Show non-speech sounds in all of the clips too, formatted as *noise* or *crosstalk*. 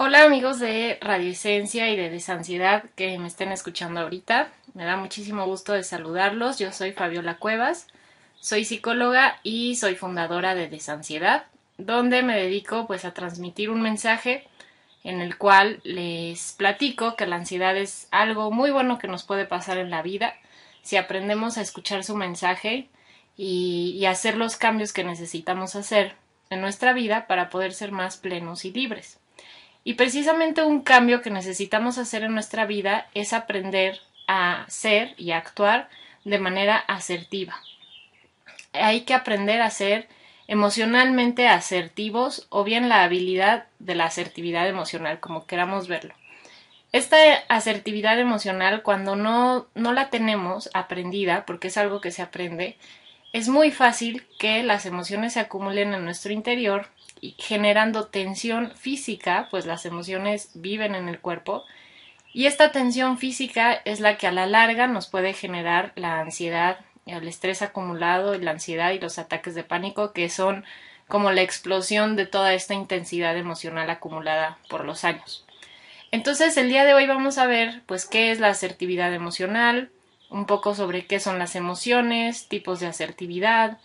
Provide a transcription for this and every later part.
Hola amigos de Radio Esencia y de Desansiedad que me estén escuchando ahorita. Me da muchísimo gusto de saludarlos. Yo soy Fabiola Cuevas, soy psicóloga y soy fundadora de Desansiedad, donde me dedico pues a transmitir un mensaje en el cual les platico que la ansiedad es algo muy bueno que nos puede pasar en la vida si aprendemos a escuchar su mensaje y hacer los cambios que necesitamos hacer en nuestra vida para poder ser más plenos y libres. Y precisamente un cambio que necesitamos hacer en nuestra vida es aprender a ser y actuar de manera asertiva. Hay que aprender a ser emocionalmente asertivos o bien la habilidad de la asertividad emocional, como queramos verlo. Esta asertividad emocional, cuando no, no la tenemos aprendida, porque es algo que se aprende, es muy fácil que las emociones se acumulen en nuestro interior generando tensión física, pues las emociones viven en el cuerpo, y esta tensión física es la que a la larga nos puede generar la ansiedad, el estrés acumulado, la ansiedad y los ataques de pánico, que son como la explosión de toda esta intensidad emocional acumulada por los años. Entonces, el día de hoy vamos a ver pues qué es la asertividad emocional, un poco sobre qué son las emociones, tipos de asertividad,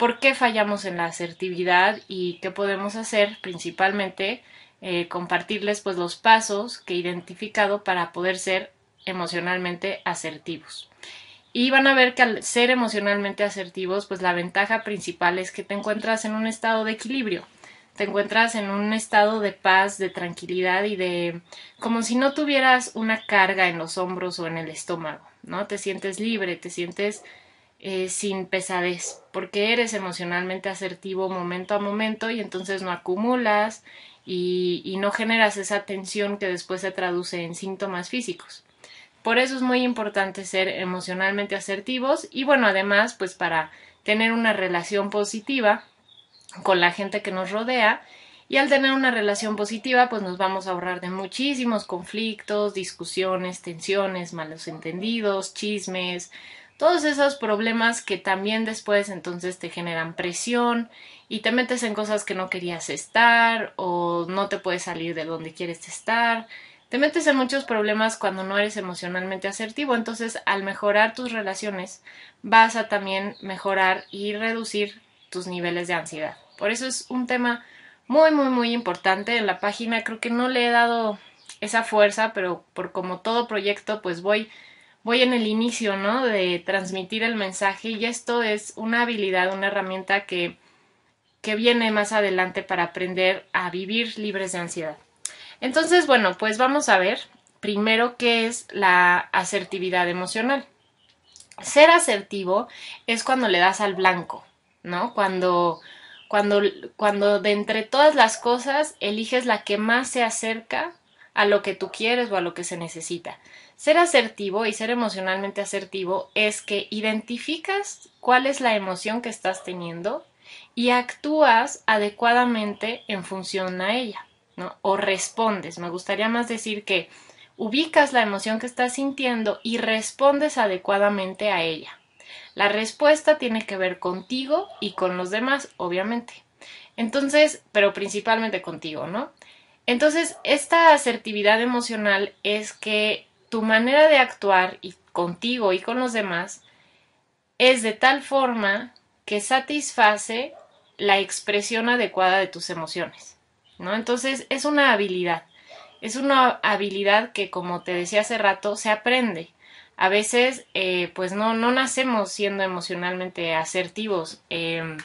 por qué fallamos en la asertividad y qué podemos hacer principalmente eh, compartirles pues los pasos que he identificado para poder ser emocionalmente asertivos. Y van a ver que al ser emocionalmente asertivos, pues la ventaja principal es que te encuentras en un estado de equilibrio, te encuentras en un estado de paz, de tranquilidad y de como si no tuvieras una carga en los hombros o en el estómago, ¿no? Te sientes libre, te sientes eh, sin pesadez, porque eres emocionalmente asertivo momento a momento y entonces no acumulas y, y no generas esa tensión que después se traduce en síntomas físicos. Por eso es muy importante ser emocionalmente asertivos y bueno, además, pues para tener una relación positiva con la gente que nos rodea y al tener una relación positiva, pues nos vamos a ahorrar de muchísimos conflictos, discusiones, tensiones, malos entendidos, chismes, todos esos problemas que también después entonces te generan presión y te metes en cosas que no querías estar o no te puedes salir de donde quieres estar. Te metes en muchos problemas cuando no eres emocionalmente asertivo, entonces al mejorar tus relaciones vas a también mejorar y reducir tus niveles de ansiedad. Por eso es un tema muy, muy, muy importante en la página. Creo que no le he dado esa fuerza, pero por como todo proyecto, pues voy voy en el inicio, ¿no? De transmitir el mensaje y esto es una habilidad, una herramienta que, que viene más adelante para aprender a vivir libres de ansiedad. Entonces, bueno, pues vamos a ver primero qué es la asertividad emocional. Ser asertivo es cuando le das al blanco, ¿no? Cuando, cuando, cuando de entre todas las cosas eliges la que más se acerca a lo que tú quieres o a lo que se necesita. Ser asertivo y ser emocionalmente asertivo es que identificas cuál es la emoción que estás teniendo y actúas adecuadamente en función a ella, ¿no? O respondes. Me gustaría más decir que ubicas la emoción que estás sintiendo y respondes adecuadamente a ella. La respuesta tiene que ver contigo y con los demás, obviamente. Entonces, pero principalmente contigo, ¿no? Entonces, esta asertividad emocional es que tu manera de actuar y contigo y con los demás es de tal forma que satisface la expresión adecuada de tus emociones, ¿no? Entonces es una habilidad, es una habilidad que como te decía hace rato se aprende. A veces eh, pues no, no nacemos siendo emocionalmente asertivos, em,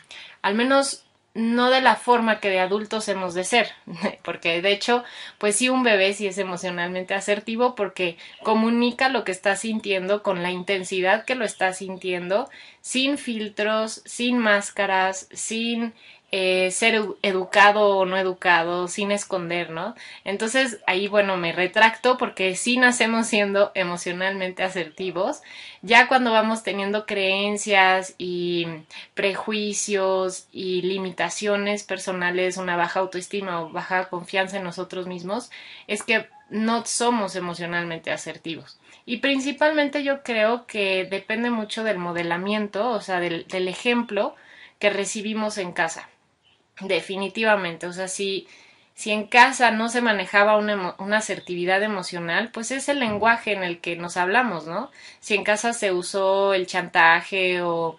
al menos no de la forma que de adultos hemos de ser, *laughs* porque de hecho, pues sí, un bebé sí es emocionalmente asertivo porque comunica lo que está sintiendo con la intensidad que lo está sintiendo, sin filtros, sin máscaras, sin eh, ser educado o no educado, sin escondernos. Entonces ahí, bueno, me retracto porque si nacemos siendo emocionalmente asertivos. Ya cuando vamos teniendo creencias y prejuicios y limitaciones personales, una baja autoestima o baja confianza en nosotros mismos, es que no somos emocionalmente asertivos. Y principalmente yo creo que depende mucho del modelamiento, o sea, del ejemplo que recibimos en casa definitivamente. O sea, si, si en casa no se manejaba una, una, asertividad emocional, pues es el lenguaje en el que nos hablamos, ¿no? Si en casa se usó el chantaje o,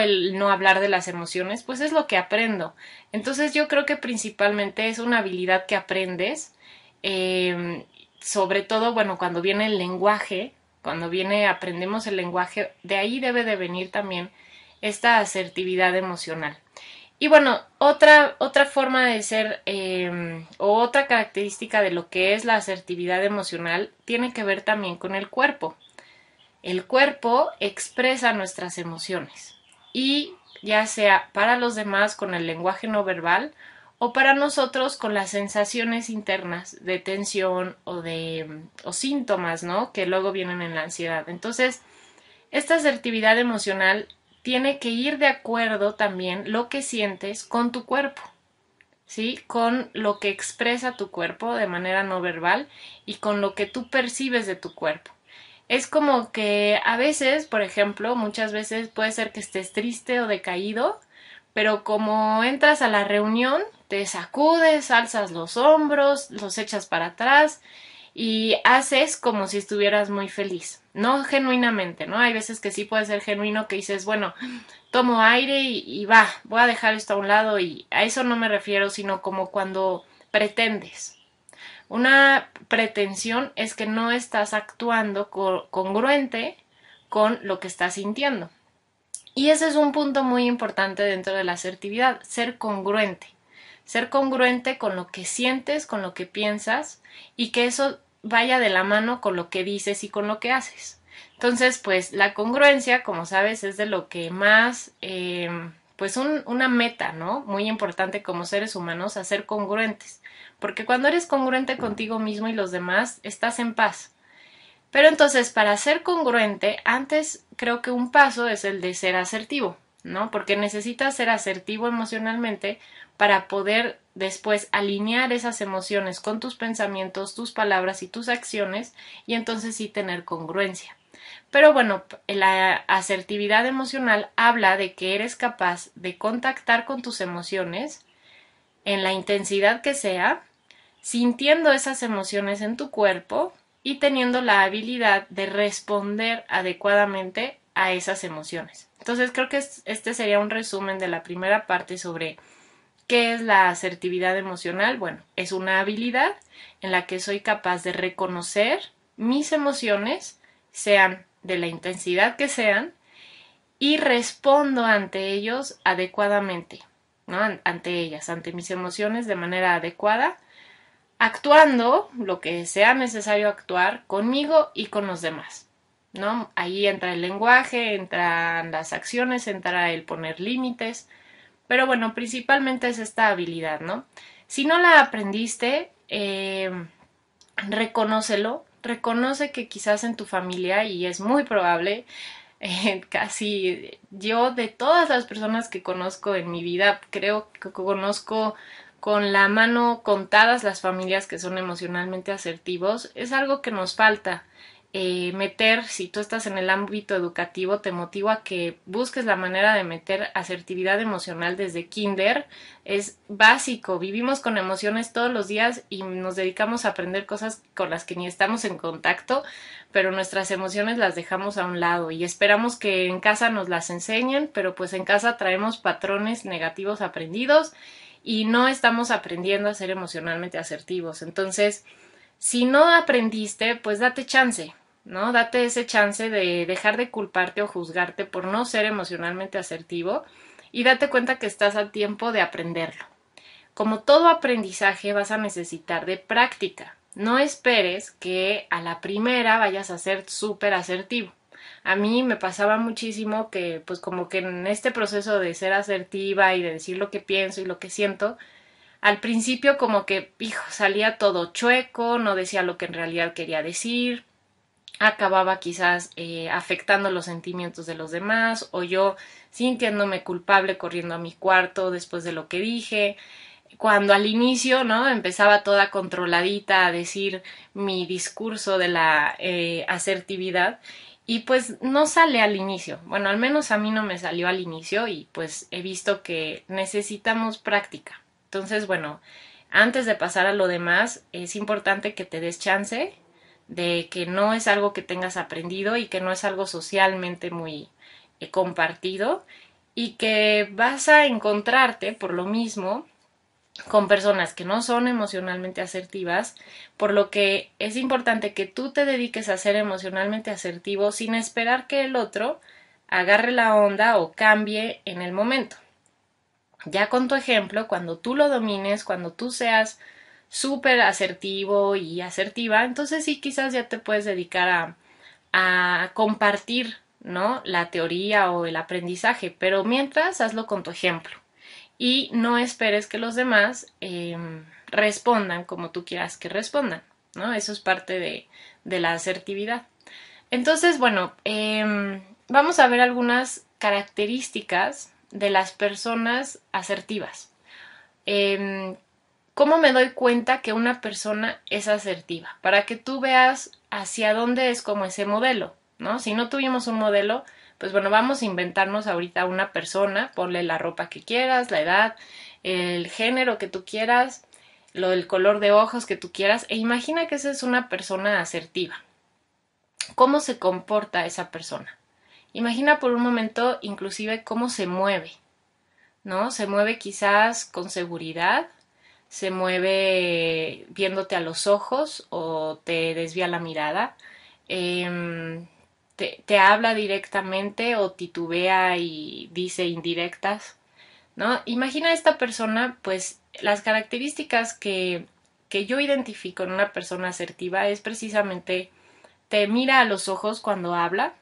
el no hablar de las emociones, pues es lo que aprendo. Entonces yo creo que principalmente es una habilidad que aprendes, em, sobre todo, bueno, cuando viene el lenguaje, cuando viene aprendemos el lenguaje, de ahí debe de venir también esta asertividad emocional. Y bueno, otra, otra forma de ser em, o otra característica de lo que es la asertividad emocional tiene que ver también con el cuerpo. El cuerpo expresa nuestras emociones y ya sea para los demás con el lenguaje no verbal o para nosotros con las sensaciones internas de tensión o de síntomas, ¿no? que luego vienen en la ansiedad. Entonces, esta asertividad emocional tiene que ir de acuerdo también lo que sientes con tu cuerpo, ¿sí? Con lo que expresa tu cuerpo de manera no verbal y con lo que tú percibes de tu cuerpo. Es como que a veces, por ejemplo, muchas veces puede ser que estés triste o decaído, pero como entras a la reunión, te sacudes, alzas los hombros, los echas para atrás y haces como si estuvieras muy feliz no genuinamente, ¿no? Hay veces que sí puede ser genuino que dices, bueno, tomo aire y, va, voy a dejar esto a un lado y a eso no me refiero, sino como cuando pretendes. Una pretensión es que no estás actuando congruente con lo que estás sintiendo. Y ese es un punto muy importante dentro de la asertividad, ser congruente. Ser congruente con lo que sientes, con lo que piensas y que eso vaya de la mano con lo que dices y con lo que haces. Entonces, pues la congruencia, como sabes, es de lo que más, eh, pues un, una meta, ¿no? Muy importante como seres humanos, hacer congruentes. Porque cuando eres congruente contigo mismo y los demás, estás en paz. Pero entonces, para ser congruente, antes creo que un paso es el de ser asertivo, ¿no? Porque necesitas ser asertivo emocionalmente para poder después alinear esas emociones con tus pensamientos, tus palabras y tus acciones y entonces sí tener congruencia. Pero bueno, la asertividad emocional habla de que eres capaz de contactar con tus emociones en la intensidad que sea, sintiendo esas emociones en tu cuerpo y teniendo la habilidad de responder adecuadamente a esas emociones. Entonces creo que este sería un resumen de la primera parte sobre ¿Qué es la asertividad emocional? Bueno, es una habilidad en la que soy capaz de reconocer mis emociones, sean de la intensidad que sean, y respondo ante ellos adecuadamente, ¿no? Ante ellas, ante mis emociones de manera adecuada, actuando lo que sea necesario actuar conmigo y con los demás. ¿No? Ahí entra el lenguaje, entran las acciones, entra el poner límites, pero bueno, principalmente es esta habilidad, ¿no? Si no la aprendiste, eh, reconócelo, reconoce que quizás en tu familia, y es muy probable, *laughs* eh, casi yo de todas las personas que conozco en mi vida, creo que conozco con la mano contadas las familias que son emocionalmente asertivos, es algo que nos falta. Eh, meter, si tú estás en el ámbito educativo, te motiva a que busques la manera de meter asertividad emocional desde kinder. Es básico, vivimos con emociones todos los días y nos dedicamos a aprender cosas con las que ni estamos en contacto, pero nuestras emociones las dejamos a un lado y esperamos que en casa nos las enseñen, pero pues en casa traemos patrones negativos aprendidos y no estamos aprendiendo a ser emocionalmente asertivos. Entonces, si no aprendiste, pues date chance, Date ese chance de dejar de culparte o juzgarte por no ser emocionalmente asertivo y date cuenta que estás a tiempo de aprenderlo. Como todo aprendizaje vas a necesitar de práctica. No esperes que a la primera vayas a ser súper asertivo. A mí me pasaba muchísimo que pues como que en este proceso de ser asertiva y de decir lo que pienso y lo que siento, al principio como que hijo, salía todo chueco, no decía lo que en realidad quería decir, acababa quizás eh, afectando los sentimientos de los demás o yo sintiéndome culpable corriendo a mi cuarto después de lo que dije. Cuando al inicio, ¿no? Empezaba toda controladita a decir mi discurso de la eh, asertividad y pues no sale al inicio. Bueno, al menos a mí no me salió al inicio y pues he visto que necesitamos práctica. Entonces, bueno, antes de pasar a lo demás, es importante que te des chance de que no es algo que tengas aprendido y que no es algo socialmente muy eh, compartido y que vas a encontrarte por lo mismo con personas que no son emocionalmente asertivas, por lo que es importante que tú te dediques a ser emocionalmente asertivo sin esperar que el otro agarre la onda o cambie en el momento. Ya con tu ejemplo, cuando tú lo domines, cuando tú seas súper asertivo y asertiva, entonces sí, quizás ya te puedes dedicar a, compartir, ¿no? La teoría o el aprendizaje, pero mientras hazlo con tu ejemplo y no esperes que los demás em, respondan como tú quieras que respondan, ¿no? Eso es parte de, la asertividad. Entonces, bueno, em, vamos a ver algunas características de las personas asertivas. Em, ¿Cómo me doy cuenta que una persona es asertiva? Para que tú veas hacia dónde es como ese modelo, ¿no? Si no tuvimos un modelo, pues bueno, vamos a inventarnos ahorita una persona, ponle la ropa que quieras, la edad, el género que tú quieras, lo del color de ojos que tú quieras, e imagina que esa es una persona asertiva. ¿Cómo se comporta esa persona? Imagina por un momento inclusive cómo se mueve, ¿no? Se mueve quizás con seguridad, se mueve viéndote a los ojos o te desvía la mirada, em, te, te, habla directamente o titubea y dice indirectas, ¿no? Imagina esta persona, pues las características que, que yo identifico en una persona asertiva es precisamente te mira a los ojos cuando habla,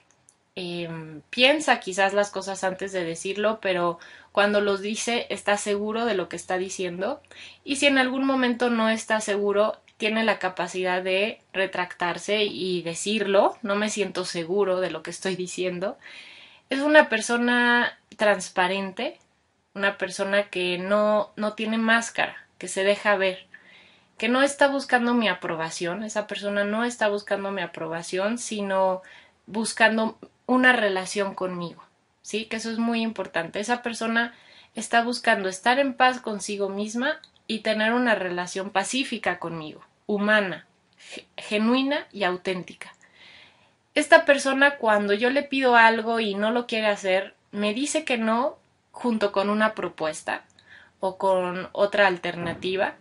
em, piensa quizás las cosas antes de decirlo, pero cuando los dice está seguro de lo que está diciendo y si en algún momento no está seguro tiene la capacidad de retractarse y decirlo, no me siento seguro de lo que estoy diciendo. Es una persona transparente, una persona que no, no tiene máscara, que se deja ver, que no está buscando mi aprobación, esa persona no está buscando mi aprobación, sino buscando una relación conmigo. ¿sí? Que eso es muy importante. Esa persona está buscando estar en paz consigo misma y tener una relación pacífica conmigo, humana, genuina y auténtica. Esta persona cuando yo le pido algo y no lo quiere hacer, me dice que no junto con una propuesta o con otra alternativa.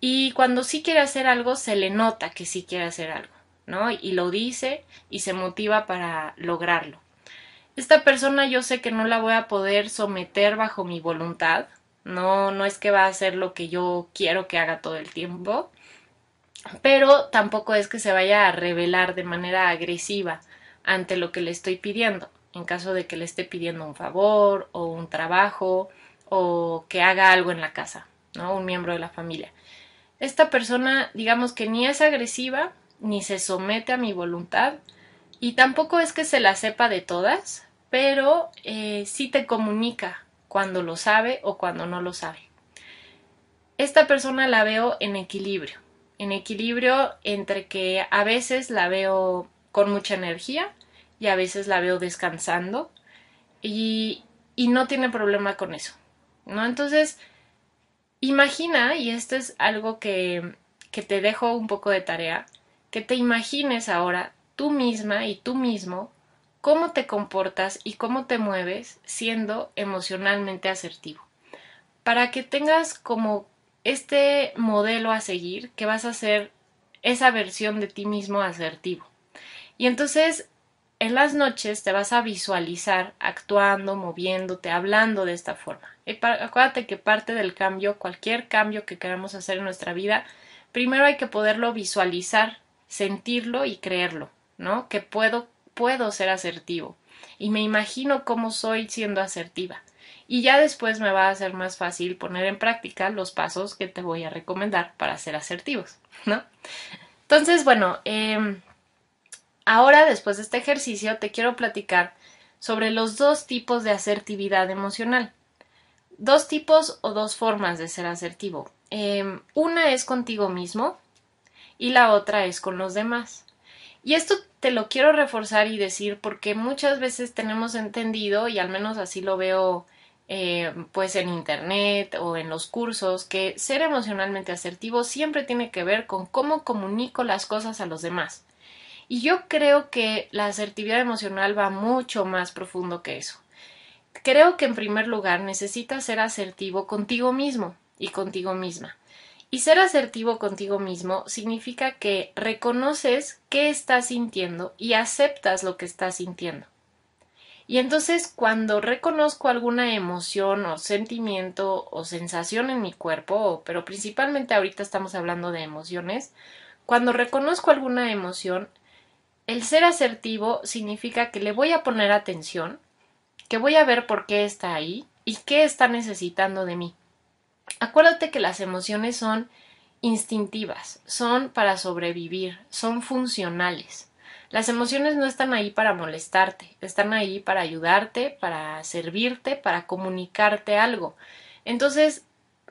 Y cuando sí quiere hacer algo, se le nota que sí quiere hacer algo, ¿no? Y lo dice y se motiva para lograrlo esta persona yo sé que no la voy a poder someter bajo mi voluntad, no, no es que va a hacer lo que yo quiero que haga todo el tiempo, pero tampoco es que se vaya a revelar de manera agresiva ante lo que le estoy pidiendo, en caso de que le esté pidiendo un favor o un trabajo o que haga algo en la casa, ¿no? Un miembro de la familia. Esta persona, digamos que ni es agresiva, ni se somete a mi voluntad, y tampoco es que se la sepa de todas, pero eh, sí te comunica cuando lo sabe o cuando no lo sabe. Esta persona la veo en equilibrio, en equilibrio entre que a veces la veo con mucha energía y a veces la veo descansando y, no tiene problema con eso, ¿no? Entonces, imagina, y esto es algo que te dejo un poco de tarea, que te imagines ahora tú misma y tú mismo cómo te comportas y cómo te mueves siendo emocionalmente asertivo. Para que tengas como este modelo a seguir que vas a ser esa versión de ti mismo asertivo. Y entonces en las noches te vas a visualizar actuando, moviéndote, hablando de esta forma. Acuérdate que parte del cambio, cualquier cambio que queramos hacer en nuestra vida, primero hay que poderlo visualizar, sentirlo y creerlo, ¿no? Que puedo puedo ser asertivo y me imagino cómo soy siendo asertiva. Y ya después me va a ser más fácil poner en práctica los pasos que te voy a recomendar para ser asertivos, ¿no? Entonces, bueno, em, ahora después de este ejercicio te quiero platicar sobre los dos tipos de asertividad emocional. Dos tipos o dos formas de ser asertivo. Em, una es contigo mismo y la otra es con los demás. Y esto te lo quiero reforzar y decir porque muchas veces tenemos entendido, y al menos así lo veo eh, pues en internet o en los cursos, que ser emocionalmente asertivo siempre tiene que ver con cómo comunico las cosas a los demás. Y yo creo que la asertividad emocional va mucho más profundo que eso. Creo que en primer lugar necesitas ser asertivo contigo mismo y contigo misma. Y ser asertivo contigo mismo significa que reconoces qué estás sintiendo y aceptas lo que estás sintiendo. Y entonces cuando reconozco alguna emoción o sentimiento o sensación en mi cuerpo, pero principalmente ahorita estamos hablando de emociones, cuando reconozco alguna emoción, el ser asertivo significa que le voy a poner atención, que voy a ver por qué está ahí y qué está necesitando de mí. Acuérdate que las emociones son instintivas, son para sobrevivir, son funcionales. Las emociones no están ahí para molestarte, están ahí para ayudarte, para servirte, para comunicarte algo. Entonces,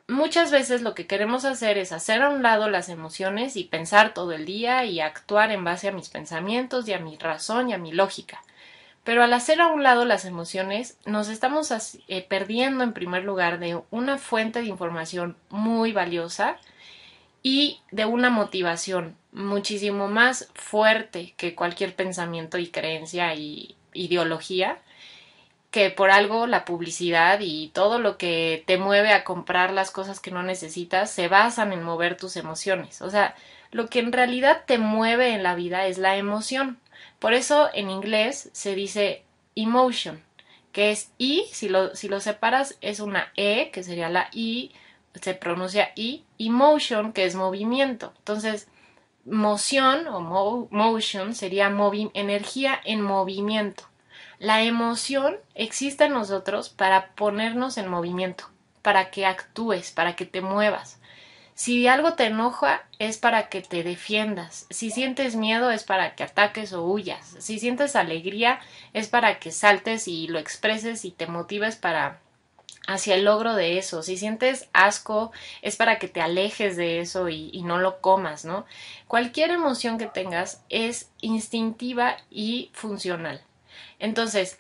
muchas veces lo que queremos hacer es hacer a un lado las emociones y pensar todo el día y actuar en base a mis pensamientos y a mi razón y a mi lógica. Pero al hacer a un lado las emociones, nos estamos eh, perdiendo en primer lugar de una fuente de información muy valiosa y de una motivación muchísimo más fuerte que cualquier pensamiento y creencia y ideología, que por algo la publicidad y todo lo que te mueve a comprar las cosas que no necesitas se basan en mover tus emociones. O sea, lo que en realidad te mueve en la vida es la emoción por eso en inglés se dice emotion, que es I, si lo, separas es una E, que sería la I, se pronuncia I, y motion, que es movimiento. Entonces, moción o motion sería energía en movimiento. La emoción existe en nosotros para ponernos en movimiento, para que actúes, para que te muevas. Si algo te enoja es para que te defiendas, si sientes miedo es para que ataques o huyas, si sientes alegría es para que saltes y lo expreses y te motives para hacia el logro de eso. Si sientes asco, es para que te alejes de eso y, y, no lo comas, ¿no? Cualquier emoción que tengas es instintiva y funcional. Entonces,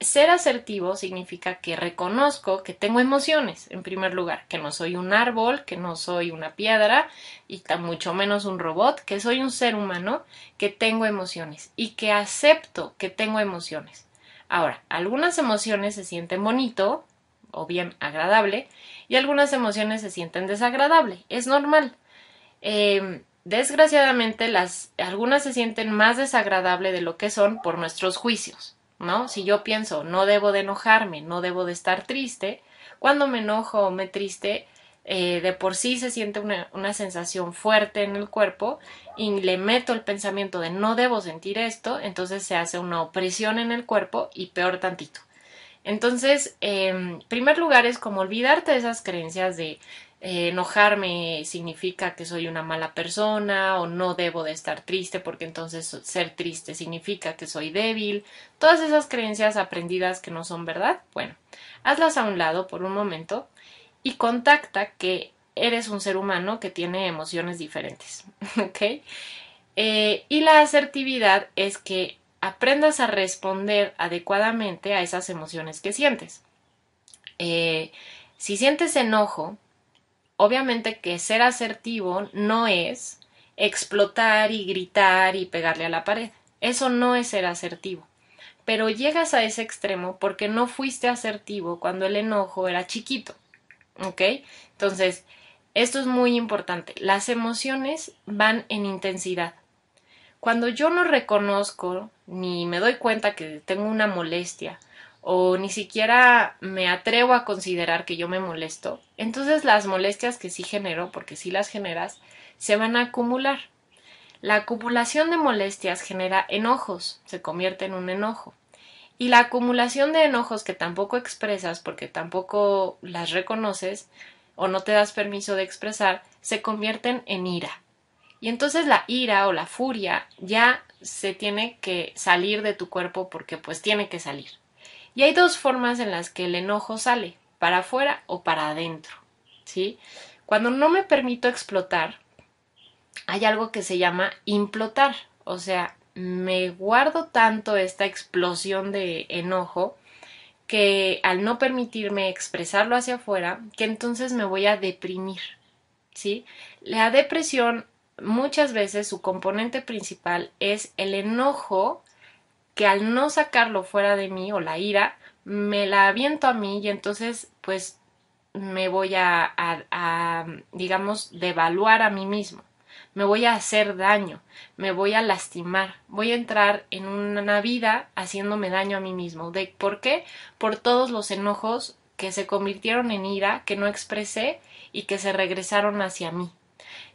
ser asertivo significa que reconozco que tengo emociones, en primer lugar, que no soy un árbol, que no soy una piedra y tan mucho menos un robot, que soy un ser humano, que tengo emociones y que acepto que tengo emociones. Ahora, algunas emociones se sienten bonito o bien agradable y algunas emociones se sienten desagradable. Es normal. Em, desgraciadamente, las, algunas se sienten más desagradable de lo que son por nuestros juicios ¿no? Si yo pienso, no debo de enojarme, no debo de estar triste, cuando me enojo o me triste, eh, de por sí se siente una, sensación fuerte en el cuerpo y le meto el pensamiento de no debo sentir esto, entonces se hace una opresión en el cuerpo y peor tantito. Entonces, en em, primer lugar es como olvidarte de esas creencias de eh, enojarme significa que soy una mala persona o no debo de estar triste porque entonces ser triste significa que soy débil. Todas esas creencias aprendidas que no son verdad, bueno, hazlas a un lado por un momento y contacta que eres un ser humano que tiene emociones diferentes. *laughs* ¿Ok? Eh, y la asertividad es que aprendas a responder adecuadamente a esas emociones que sientes. Eh, si sientes enojo, obviamente que ser asertivo no es explotar y gritar y pegarle a la pared. Eso no es ser asertivo. Pero llegas a ese extremo porque no fuiste asertivo cuando el enojo era chiquito. ¿Ok? Entonces, esto es muy importante. Las emociones van en intensidad. Cuando yo no reconozco ni me doy cuenta que tengo una molestia o ni siquiera me atrevo a considerar que yo me molesto, entonces las molestias que sí genero, porque sí las generas, se van a acumular. La acumulación de molestias genera enojos, se convierte en un enojo. Y la acumulación de enojos que tampoco expresas porque tampoco las reconoces o no te das permiso de expresar, se convierten en ira. Y entonces la ira o la furia ya se tiene que salir de tu cuerpo porque pues tiene que salir. Y hay dos formas en las que el enojo sale, para afuera o para adentro. ¿Sí? Cuando no me permito explotar, hay algo que se llama implotar, o sea, me guardo tanto esta explosión de enojo que al no permitirme expresarlo hacia afuera, que entonces me voy a deprimir. ¿Sí? La depresión muchas veces su componente principal es el enojo que al no sacarlo fuera de mí o la ira, me la aviento a mí y entonces pues me voy a, digamos, devaluar a mí mismo, me voy a hacer daño, me voy a lastimar, voy a entrar en una vida haciéndome daño a mí mismo. ¿De por qué? Por todos los enojos que se convirtieron en ira, que no expresé y que se regresaron hacia mí.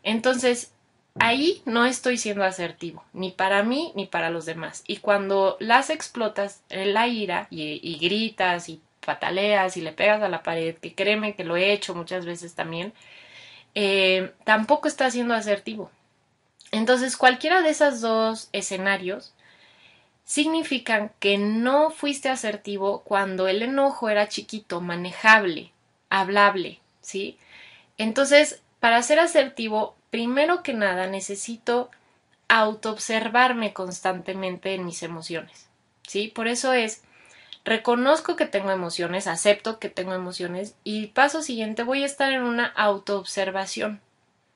Entonces, ahí no estoy siendo asertivo, ni para mí ni para los demás. Y cuando las explotas en la ira y, gritas y pataleas y le pegas a la pared, que créeme que lo he hecho muchas veces también, eh, tampoco está siendo asertivo. Entonces, cualquiera de esos dos escenarios significan que no fuiste asertivo cuando el enojo era chiquito, manejable, hablable, ¿sí? Entonces, para ser asertivo, primero que nada necesito autoobservarme constantemente en mis emociones. ¿Sí? Por eso es, reconozco que tengo emociones, acepto que tengo emociones y paso siguiente voy a estar en una autoobservación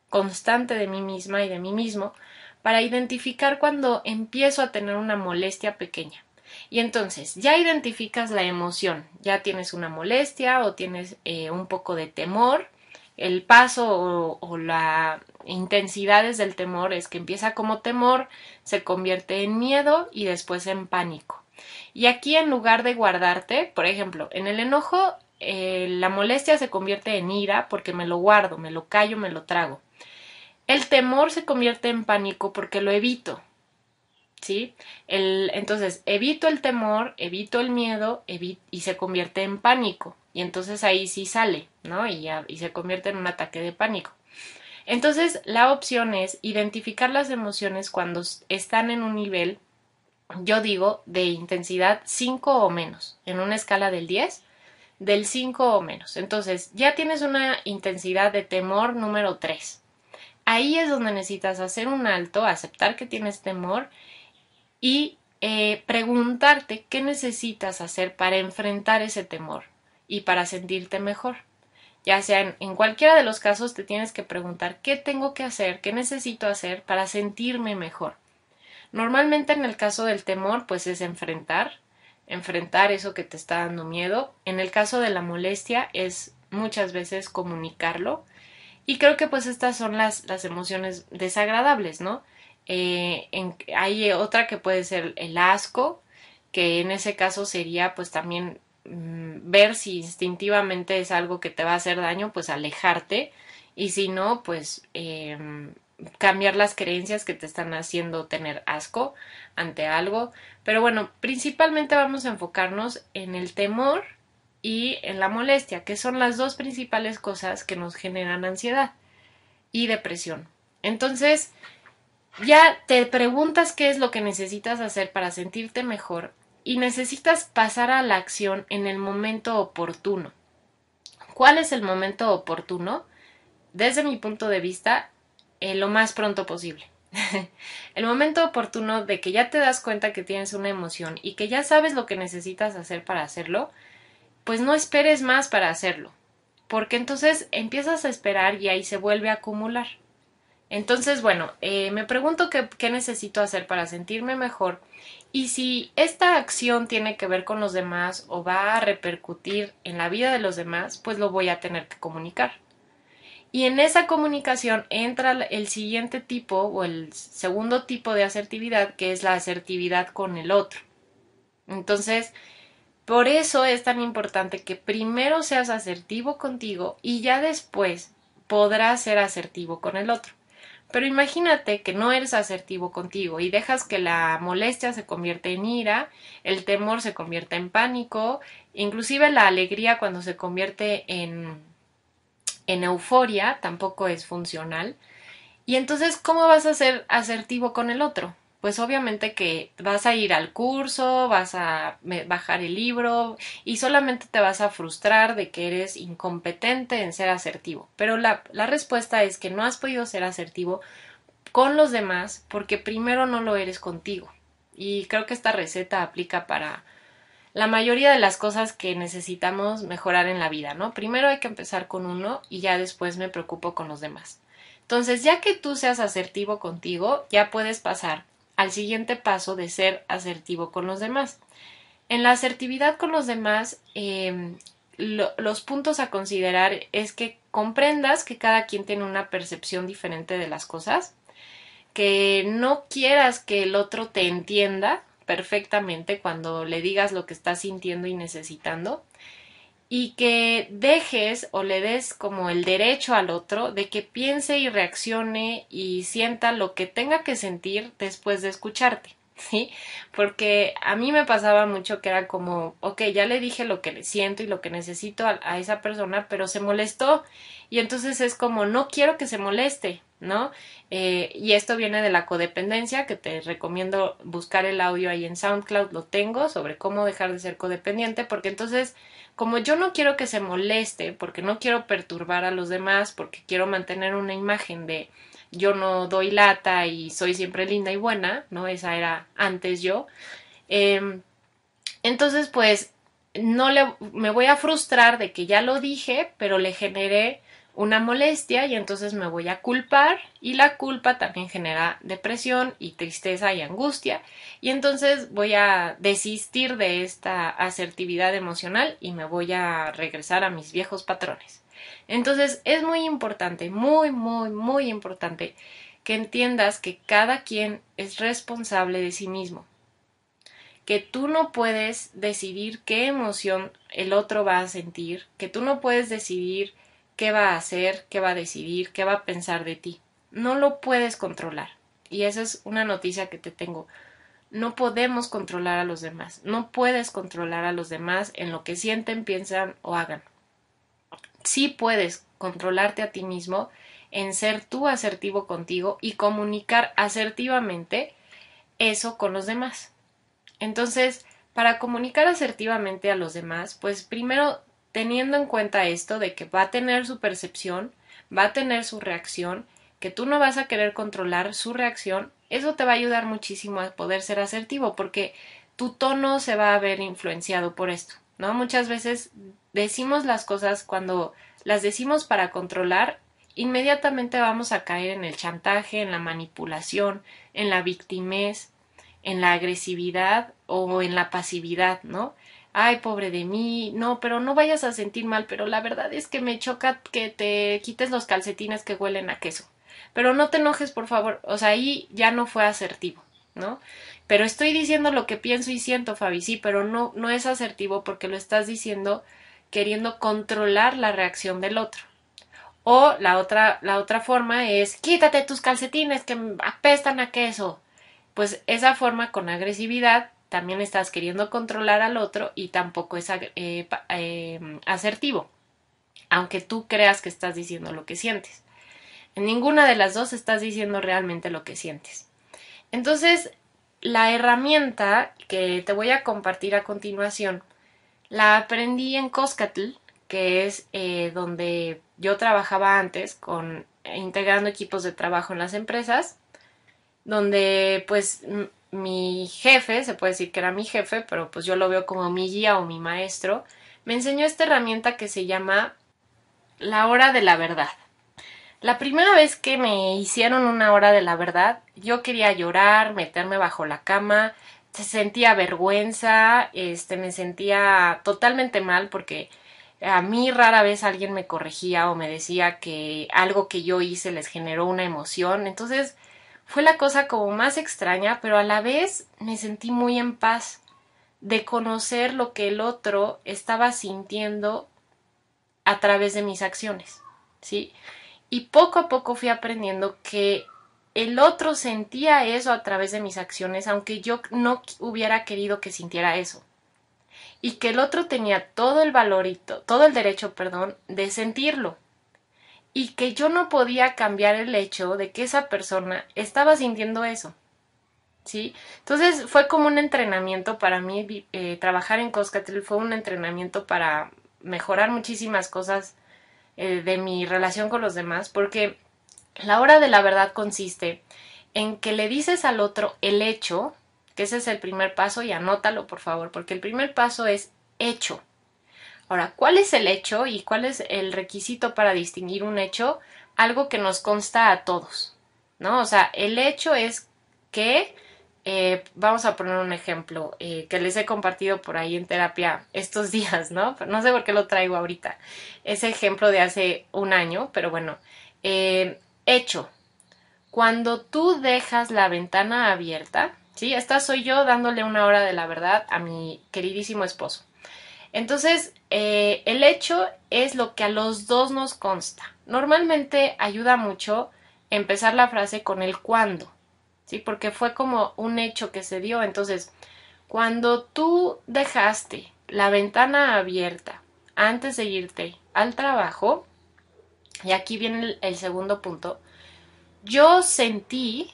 constante de mí misma y de mí mismo para identificar cuando empiezo a tener una molestia pequeña. Y entonces ya identificas la emoción, ya tienes una molestia o tienes eh, un poco de temor el paso o, la intensidades del temor es que empieza como temor, se convierte en miedo y después en pánico. Y aquí en lugar de guardarte, por ejemplo, en el enojo eh, la molestia se convierte en ira porque me lo guardo, me lo callo, me lo trago. El temor se convierte en pánico porque lo evito, entonces, evito el temor, evito el miedo y se convierte en pánico. Y entonces ahí sí sale, ¿no? Y, y se convierte en un ataque de pánico. Entonces, la opción es identificar las emociones cuando están en un nivel, yo digo, de intensidad 5 o menos, en una escala del 10, del 5 o menos. Entonces, ya tienes una intensidad de temor número 3. Ahí es donde necesitas hacer un alto, aceptar que tienes temor y eh, preguntarte qué necesitas hacer para enfrentar ese temor y para sentirte mejor. Ya sea en, cualquiera de los casos te tienes que preguntar qué tengo que hacer, qué necesito hacer para sentirme mejor. Normalmente en el caso del temor pues es enfrentar, enfrentar eso que te está dando miedo. En el caso de la molestia es muchas veces comunicarlo. Y creo que pues estas son las, las emociones desagradables, ¿no? Eh, hay otra que puede ser el asco, que en ese caso sería pues también mm, ver si instintivamente es algo que te va a hacer daño, pues alejarte y si no, pues em, cambiar las creencias que te están haciendo tener asco ante algo. Pero bueno, principalmente vamos a enfocarnos en el temor y en la molestia, que son las dos principales cosas que nos generan ansiedad y depresión. Entonces, ya te preguntas qué es lo que necesitas hacer para sentirte mejor y necesitas pasar a la acción en el momento oportuno. ¿Cuál es el momento oportuno? Desde mi punto de vista, eh, lo más pronto posible. *laughs* el momento oportuno de que ya te das cuenta que tienes una emoción y que ya sabes lo que necesitas hacer para hacerlo, pues no esperes más para hacerlo, porque entonces empiezas a esperar y ahí se vuelve a acumular. Entonces, bueno, eh, me pregunto qué, qué necesito hacer para sentirme mejor y si esta acción tiene que ver con los demás o va a repercutir en la vida de los demás, pues lo voy a tener que comunicar. Y en esa comunicación entra el siguiente tipo o el segundo tipo de asertividad, que es la asertividad con el otro. Entonces, por eso es tan importante que primero seas asertivo contigo y ya después podrás ser asertivo con el otro. Pero imagínate que no eres asertivo contigo y dejas que la molestia se convierta en ira, el temor se convierta en pánico, inclusive la alegría cuando se convierte en, en euforia tampoco es funcional. Y entonces, ¿cómo vas a ser asertivo con el otro? pues obviamente que vas a ir al curso, vas a bajar el libro y solamente te vas a frustrar de que eres incompetente en ser asertivo. Pero la, respuesta es que no has podido ser asertivo con los demás porque primero no lo eres contigo. Y creo que esta receta aplica para la mayoría de las cosas que necesitamos mejorar en la vida, ¿no? Primero hay que empezar con uno y ya después me preocupo con los demás. Entonces, ya que tú seas asertivo contigo, ya puedes pasar al siguiente paso de ser asertivo con los demás. En la asertividad con los demás, em, los puntos a considerar es que comprendas que cada quien tiene una percepción diferente de las cosas, que no quieras que el otro te entienda perfectamente cuando le digas lo que estás sintiendo y necesitando, y que dejes o le des como el derecho al otro de que piense y reaccione y sienta lo que tenga que sentir después de escucharte, *laughs* ¿sí? Porque a mí me pasaba mucho que era como, ok, ya le dije lo que le siento y lo que necesito a, esa persona, pero se molestó y entonces es como, no quiero que se moleste, ¿no? Eh, y esto viene de la codependencia, que te recomiendo buscar el audio ahí en SoundCloud, lo tengo, sobre cómo dejar de ser codependiente, porque entonces como yo no quiero que se moleste, porque no quiero perturbar a los demás, porque quiero mantener una imagen de yo no doy lata y soy siempre linda y buena, ¿no? Esa era antes yo. Em, entonces, pues, no le, me voy a frustrar de que ya lo dije, pero le generé una molestia y entonces me voy a culpar y la culpa también genera depresión y tristeza y angustia y entonces voy a desistir de esta asertividad emocional y me voy a regresar a mis viejos patrones. Entonces es muy importante, muy, muy, muy importante que entiendas que cada quien es responsable de sí mismo, que tú no puedes decidir qué emoción el otro va a sentir, que tú no puedes decidir qué va a hacer, qué va a decidir, qué va a pensar de ti. No lo puedes controlar. Y esa es una noticia que te tengo. No podemos controlar a los demás. No puedes controlar a los demás en lo que sienten, piensan o hagan. Sí puedes controlarte a ti mismo en ser tú asertivo contigo y comunicar asertivamente eso con los demás. Entonces, para comunicar asertivamente a los demás, pues primero teniendo en cuenta esto de que va a tener su percepción, va a tener su reacción, que tú no vas a querer controlar su reacción, eso te va a ayudar muchísimo a poder ser asertivo porque tu tono se va a ver influenciado por esto, ¿no? Muchas veces decimos las cosas cuando las decimos para controlar, inmediatamente vamos a caer en el chantaje, en la manipulación, en la victimez, en la agresividad o en la pasividad, ¿no? ay, pobre de mí, no, pero no vayas a sentir mal, pero la verdad es que me choca que te quites los calcetines que huelen a queso. Pero no te enojes, por favor, o sea, ahí ya no fue asertivo, ¿no? Pero estoy diciendo lo que pienso y siento, Fabi, sí, pero no, no es asertivo porque lo estás diciendo queriendo controlar la reacción del otro. O la otra, la otra forma es quítate tus calcetines que apestan a queso. Pues esa forma con agresividad también estás queriendo controlar al otro y tampoco es eh, eh, asertivo, aunque tú creas que estás diciendo lo que sientes. En ninguna de las dos estás diciendo realmente lo que sientes. Entonces, la herramienta que te voy a compartir a continuación, la aprendí en Coscatl, que es eh, donde yo trabajaba antes con integrando equipos de trabajo en las empresas, donde pues mi jefe, se puede decir que era mi jefe, pero pues yo lo veo como mi guía o mi maestro, me enseñó esta herramienta que se llama la hora de la verdad. La primera vez que me hicieron una hora de la verdad, yo quería llorar, meterme bajo la cama, sentía vergüenza, este, me sentía totalmente mal porque a mí rara vez alguien me corregía o me decía que algo que yo hice les generó una emoción. Entonces, fue la cosa como más extraña, pero a la vez me sentí muy en paz de conocer lo que el otro estaba sintiendo a través de mis acciones, ¿sí? Y poco a poco fui aprendiendo que el otro sentía eso a través de mis acciones, aunque yo no hubiera querido que sintiera eso. Y que el otro tenía todo el valorito, todo el derecho, perdón, de sentirlo y que yo no podía cambiar el hecho de que esa persona estaba sintiendo eso. ¿Sí? Entonces fue como un entrenamiento para mí, eh, trabajar en Coscatel fue un entrenamiento para mejorar muchísimas cosas eh, de mi relación con los demás, porque la hora de la verdad consiste en que le dices al otro el hecho, que ese es el primer paso y anótalo por favor, porque el primer paso es hecho. Ahora, ¿cuál es el hecho y cuál es el requisito para distinguir un hecho? Algo que nos consta a todos, ¿no? O sea, el hecho es que, eh, vamos a poner un ejemplo eh, que les he compartido por ahí en terapia estos *laughs* días, ¿no? no sé por qué lo traigo ahorita. Ese ejemplo de hace un año, pero bueno. Eh, hecho, cuando tú dejas la ventana abierta, ¿sí? Esta soy yo dándole una hora de la verdad a mi queridísimo esposo. Entonces, eh, el hecho es lo que a los dos nos consta. Normalmente ayuda mucho empezar la frase con el cuándo, ¿sí? Porque fue como un hecho que se dio. Entonces, cuando tú dejaste la ventana abierta antes de irte al trabajo, y aquí viene el, el segundo punto, yo sentí,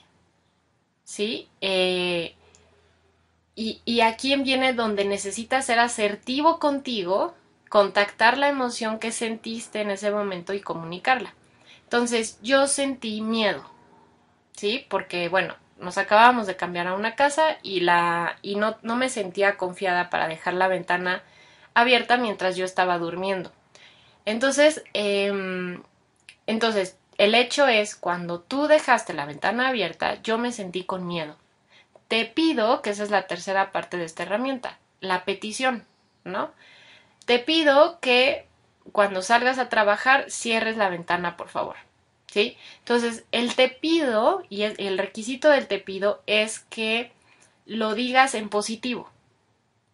¿sí? Eh, y, a aquí viene donde necesitas ser asertivo contigo, contactar la emoción que sentiste en ese momento y comunicarla. Entonces, yo sentí miedo, ¿sí? Porque, bueno, nos acabábamos de cambiar a una casa y, la, y no, no me sentía confiada para dejar la ventana abierta mientras yo estaba durmiendo. Entonces, em, entonces, el hecho es, cuando tú dejaste la ventana abierta, yo me sentí con miedo te pido, que esa es la tercera parte de esta herramienta, la petición, ¿no? Te pido que cuando salgas a trabajar cierres la ventana, por favor. ¿Sí? Entonces, el te pido y el requisito del te pido es que lo digas en positivo.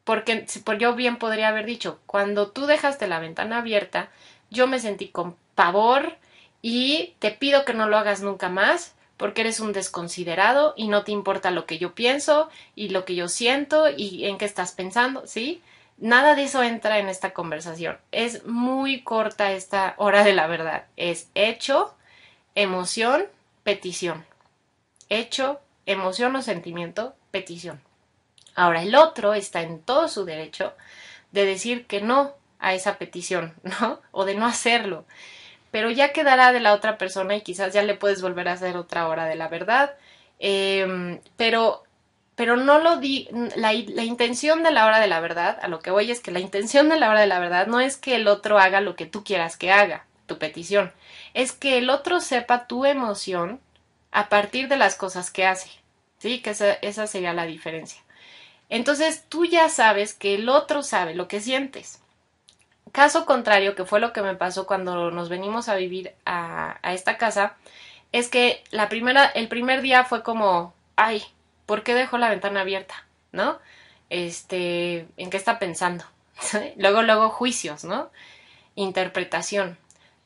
Porque yo bien podría haber dicho, cuando tú dejaste la ventana abierta, yo me sentí con pavor y te pido que no lo hagas nunca más porque eres un desconsiderado y no te importa lo que yo pienso y lo que yo siento y en qué estás pensando, ¿sí? Nada de eso entra en esta conversación. Es muy corta esta hora de la verdad. Es hecho, emoción, petición. Hecho, emoción o sentimiento, petición. Ahora el otro está en todo su derecho de decir que no a esa petición, *laughs* ¿no? O de no hacerlo pero ya quedará de la otra persona y quizás ya le puedes volver a hacer otra hora de la verdad. Em, pero, pero no lo di, la, intención de la hora de la verdad, a lo que voy es que la intención de la hora de la verdad no es que el otro haga lo que tú quieras que haga, tu petición, es que el otro sepa tu emoción a partir de las cosas que hace, ¿sí? Que esa sería la diferencia. Entonces tú ya sabes que el otro sabe lo que sientes caso contrario, que fue lo que me pasó cuando nos venimos a vivir a, esta casa, es que la primera, el primer día fue como, ay, ¿por qué dejó la ventana abierta? ¿No? Este, ¿en qué está pensando? *laughs* luego, luego juicios, ¿no? Interpretación.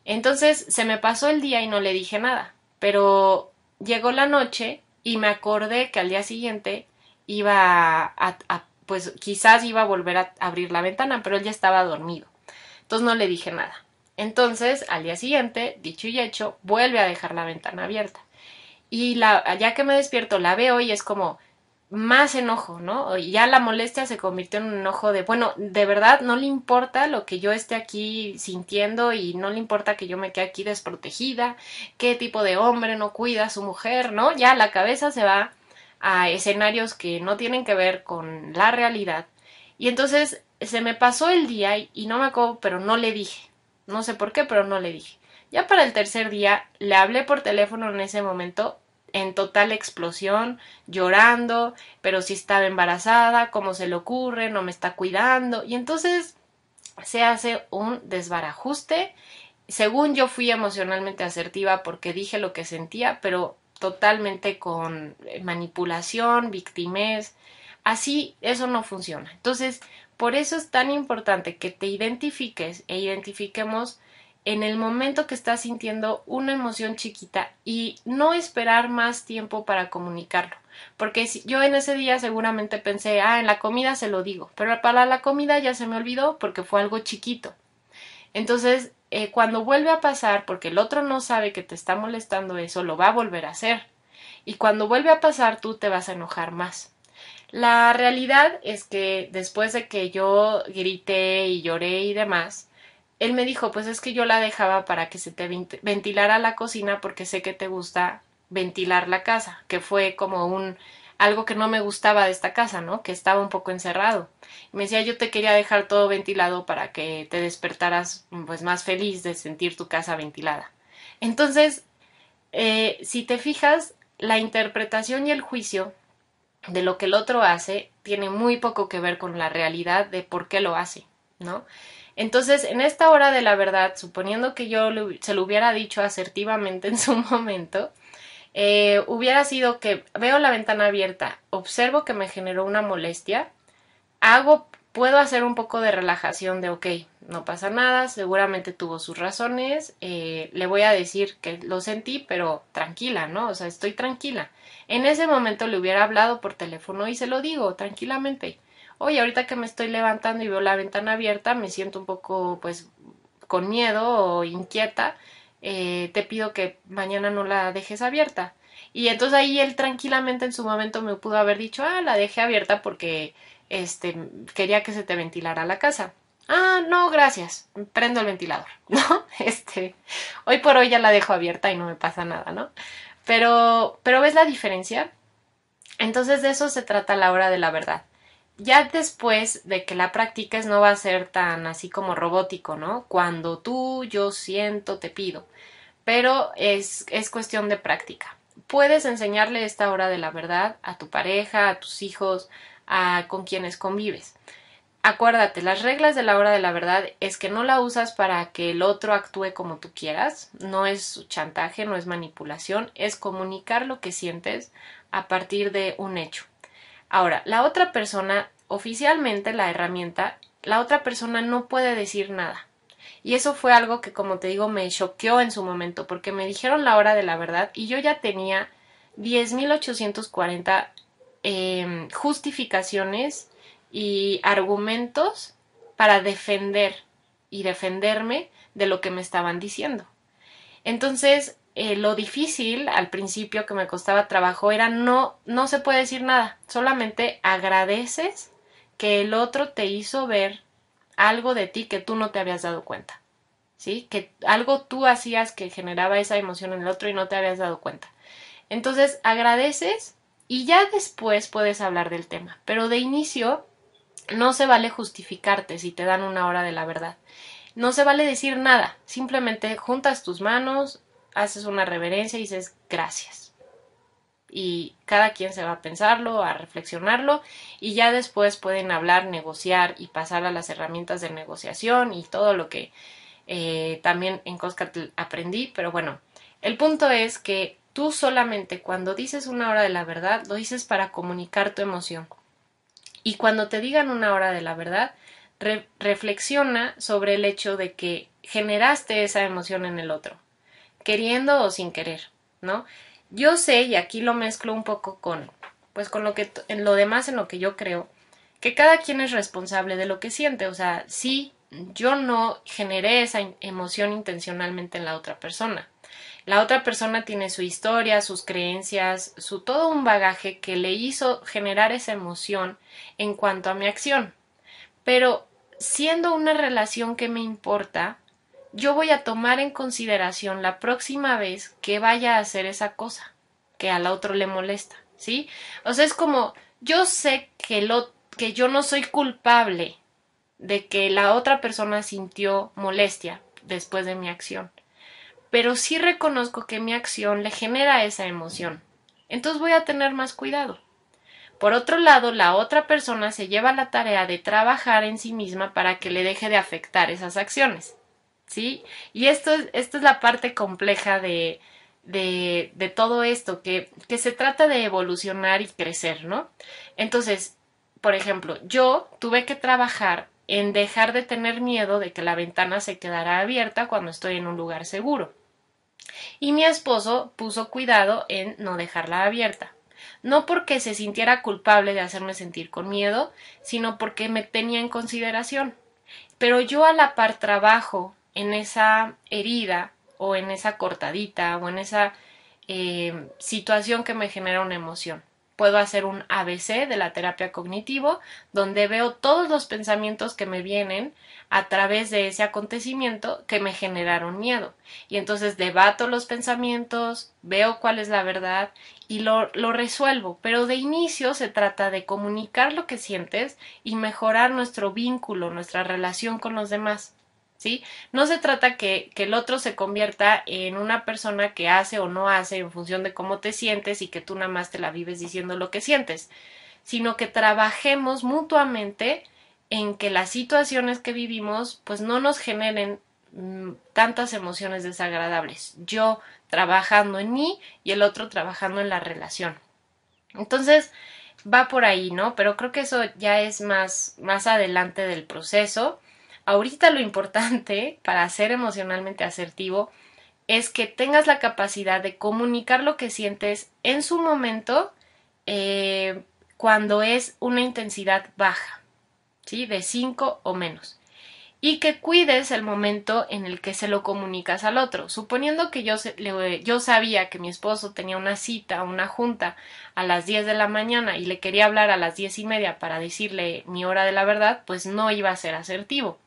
Entonces se me pasó el día y no le dije nada, pero llegó la noche y me acordé que al día siguiente iba a pues quizás iba a volver a abrir la ventana, pero él ya estaba dormido. Entonces no le dije nada. Entonces, al día siguiente, dicho y hecho, vuelve a dejar la ventana abierta. Y la, ya que me despierto, la veo y es como más enojo, ¿no? Ya la molestia se convirtió en un enojo de, bueno, de verdad no le importa lo que yo esté aquí sintiendo y no le importa que yo me quede aquí desprotegida, qué tipo de hombre no cuida a su mujer, ¿no? Ya la cabeza se va a escenarios que no tienen que ver con la realidad. Y entonces se me pasó el día y, no me acuerdo, pero no le dije. No sé por qué, pero no le dije. Ya para el tercer día le hablé por teléfono en ese momento en total explosión, llorando, pero si estaba embarazada, cómo se le ocurre, no me está cuidando. Y entonces se hace un desbarajuste. Según yo fui emocionalmente asertiva porque dije lo que sentía, pero totalmente con eh, manipulación, victimez. Así eso no funciona. Entonces, por eso es tan importante que te identifiques e identifiquemos en el momento que estás sintiendo una emoción chiquita y no esperar más tiempo para comunicarlo. Porque yo en ese día seguramente pensé, ah, en la comida se lo digo, pero para la comida ya se me olvidó porque fue algo chiquito. Entonces, eh, cuando vuelve a pasar, porque el otro no sabe que te está molestando eso, lo va a volver a hacer. Y cuando vuelve a pasar, tú te vas a enojar más. La realidad es que después de que yo grité y lloré y demás, él me dijo, pues es que yo la dejaba para que se te ventilara la cocina porque sé que te gusta ventilar la casa, que fue como un algo que no me gustaba de esta casa, ¿no? Que estaba un poco encerrado. me decía, yo te quería dejar todo ventilado para que te despertaras pues más feliz de sentir tu casa ventilada. Entonces, eh, si te fijas, la interpretación y el juicio de lo que el otro hace tiene muy poco que ver con la realidad de por qué lo hace, ¿no? Entonces, en esta hora de la verdad, suponiendo que yo se lo hubiera dicho asertivamente *laughs* en su momento, eh, hubiera sido que veo la ventana abierta, observo que me generó una molestia, hago puedo hacer un poco de relajación de, ok, no pasa nada, seguramente tuvo sus razones, eh, le voy a decir que lo sentí, pero tranquila, ¿no? O sea, estoy tranquila. En ese momento le hubiera hablado por teléfono y se lo digo tranquilamente. Oye, ahorita que me estoy levantando y veo la ventana abierta, me siento un poco, pues, con miedo o inquieta, eh, te pido que mañana no la dejes abierta. Y entonces ahí él tranquilamente en su momento me pudo haber dicho, ah, la dejé abierta porque este, quería que se te ventilara la casa. Ah, no, gracias. Prendo el ventilador, *laughs* ¿no? Este, hoy por hoy ya la dejo abierta y no me pasa nada, ¿no? Pero, pero ves la diferencia. Entonces de eso se trata la hora de la verdad. Ya después de que la practiques no va a ser tan así como robótico, ¿no? Cuando tú, yo siento, te pido. Pero es, es cuestión de práctica. Puedes enseñarle esta hora de la verdad a tu pareja, a tus hijos, con quienes convives. Acuérdate, las reglas de la hora de la verdad es que no la usas para que el otro actúe como tú quieras, no es chantaje, no es manipulación, es comunicar lo que sientes a partir de un hecho. Ahora, la otra persona, oficialmente la herramienta, la otra persona no puede decir nada. Y eso fue algo que, como te digo, me choqueó en su momento, porque me dijeron la hora de la verdad y yo ya tenía 10.840 Em, justificaciones y argumentos para defender y defenderme de lo que me estaban diciendo. Entonces, eh, lo difícil al principio que me costaba trabajo era no, no se puede decir nada, solamente agradeces que el otro te hizo ver algo de ti que tú no te habías dado cuenta, ¿sí? Que algo tú hacías que generaba esa emoción en el otro y no te habías dado cuenta. Entonces, agradeces y ya después puedes hablar del tema, pero de inicio no se vale justificarte si te dan una hora de la verdad. No se vale decir nada, simplemente juntas tus manos, haces una reverencia y dices gracias. Y cada quien se va a pensarlo, a reflexionarlo y ya después pueden hablar, negociar y pasar a las herramientas de negociación y todo lo que eh, también en Coscat aprendí. Pero bueno, el punto es que Tú solamente cuando dices una hora de la verdad, lo dices para comunicar tu emoción. Y cuando te digan una hora de la verdad, reflexiona sobre el hecho de que generaste esa emoción en el otro, queriendo o sin querer, ¿no? Yo sé, y aquí lo mezclo un poco con, pues con lo que, en lo demás en lo que yo creo, que cada quien es responsable de lo que siente, o sea, si yo no generé esa emoción intencionalmente en la otra persona, la otra persona tiene su historia, sus creencias, su todo un bagaje que le hizo generar esa emoción en cuanto a mi acción. Pero siendo una relación que me importa, yo voy a tomar en consideración la próxima vez que vaya a hacer esa cosa que al otro le molesta, ¿sí? O sea, es como yo sé que que yo no soy culpable de que la otra persona sintió molestia después de mi acción pero sí reconozco que mi acción le genera esa emoción. Entonces voy a tener más cuidado. Por otro lado, la otra persona se lleva la tarea de trabajar en sí misma para que le deje de afectar esas acciones. ¿Sí? Y esto es, esta es la parte compleja de, todo esto, que, se trata de evolucionar y crecer, ¿no? Entonces, por ejemplo, yo tuve que trabajar en dejar de tener miedo de que la ventana se quedara abierta cuando estoy en un lugar seguro y mi esposo puso cuidado en no dejarla abierta, no porque se sintiera culpable de hacerme sentir con miedo, sino porque me tenía en consideración. Pero yo a la par trabajo en esa herida o en esa cortadita o en esa eh, situación que me genera una emoción puedo hacer un ABC de la terapia cognitivo, donde veo todos los pensamientos que me vienen a través de ese acontecimiento que me generaron miedo. Y entonces debato los pensamientos, veo cuál es la verdad y lo, lo resuelvo. Pero de inicio se trata de comunicar lo que sientes y mejorar nuestro vínculo, nuestra relación con los demás. No se trata que, el otro se convierta en una persona que hace o no hace en función de cómo te sientes y que tú nada más te la vives diciendo lo que sientes, sino que trabajemos mutuamente en que las situaciones que vivimos pues no nos generen mm, tantas emociones desagradables. Yo trabajando en mí y el otro trabajando en la relación. Entonces, va por ahí, ¿no? Pero creo que eso ya es más, más adelante del proceso. Ahorita lo importante *laughs* para ser emocionalmente asertivo es que tengas la capacidad de comunicar lo que sientes en su momento eh, cuando es una intensidad baja, ¿sí? De 5 o menos. Y que cuides el momento en el que se lo comunicas al otro. Suponiendo que yo, yo sabía que mi esposo tenía una cita, una junta a las 10 de la mañana y le quería hablar a las diez y media para decirle mi hora de la verdad, pues no iba a ser asertivo.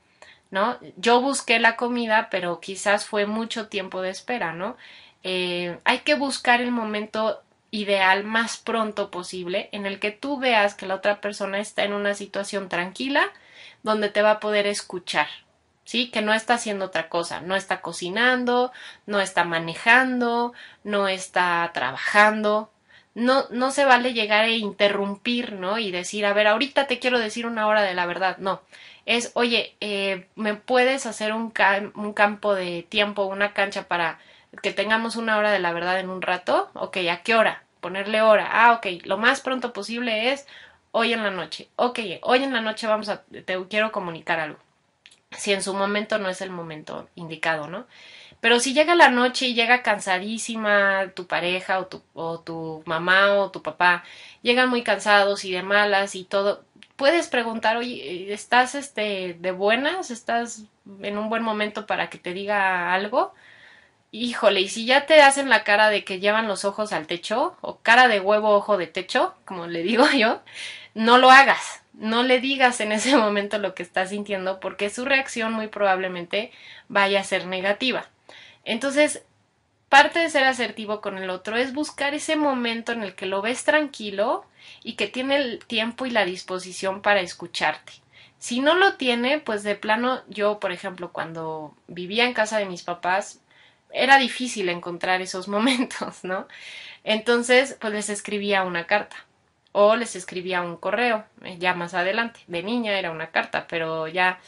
¿no? Yo busqué la comida, pero quizás fue mucho tiempo de espera, ¿no? Eh, hay que buscar el momento ideal más pronto posible en el que tú veas que la otra persona está en una situación tranquila donde te va a poder escuchar, ¿sí? Que no está haciendo otra cosa, no está cocinando, no está manejando, no está trabajando, no, no se vale llegar e interrumpir, ¿no? Y decir, a ver, ahorita te quiero decir una hora de la verdad. No, es, oye, eh, ¿me puedes hacer un, un campo de tiempo, una cancha para que tengamos una hora de la verdad en un rato? Ok, ¿a qué hora? Ponerle hora. Ah, ok, lo más pronto posible es hoy en la noche. Ok, hoy en la noche vamos a, te quiero comunicar algo. Si en su momento no es el momento indicado, ¿no? Pero si llega la noche y llega cansadísima tu pareja o tu, o tu mamá o tu papá, llegan muy cansados y de malas y todo, puedes preguntar, oye, ¿estás este, de buenas? ¿Estás en un buen momento para que te diga algo? Híjole, y si ya te hacen la cara de que llevan los ojos al techo, o cara de huevo, ojo de techo, como le digo yo, no lo hagas, no le digas en ese *laughs* momento lo que estás sintiendo, porque su reacción muy probablemente vaya a ser negativa. Entonces, parte de ser asertivo con el otro es buscar ese momento en el que lo ves tranquilo y que tiene el tiempo y la disposición para escucharte. Si no lo tiene, pues de plano yo, por ejemplo, cuando vivía en casa de mis papás, era difícil encontrar esos *laughs* momentos, ¿no? Entonces, pues les escribía una carta o les escribía un correo, eh, ya más adelante. De niña era una carta, pero ya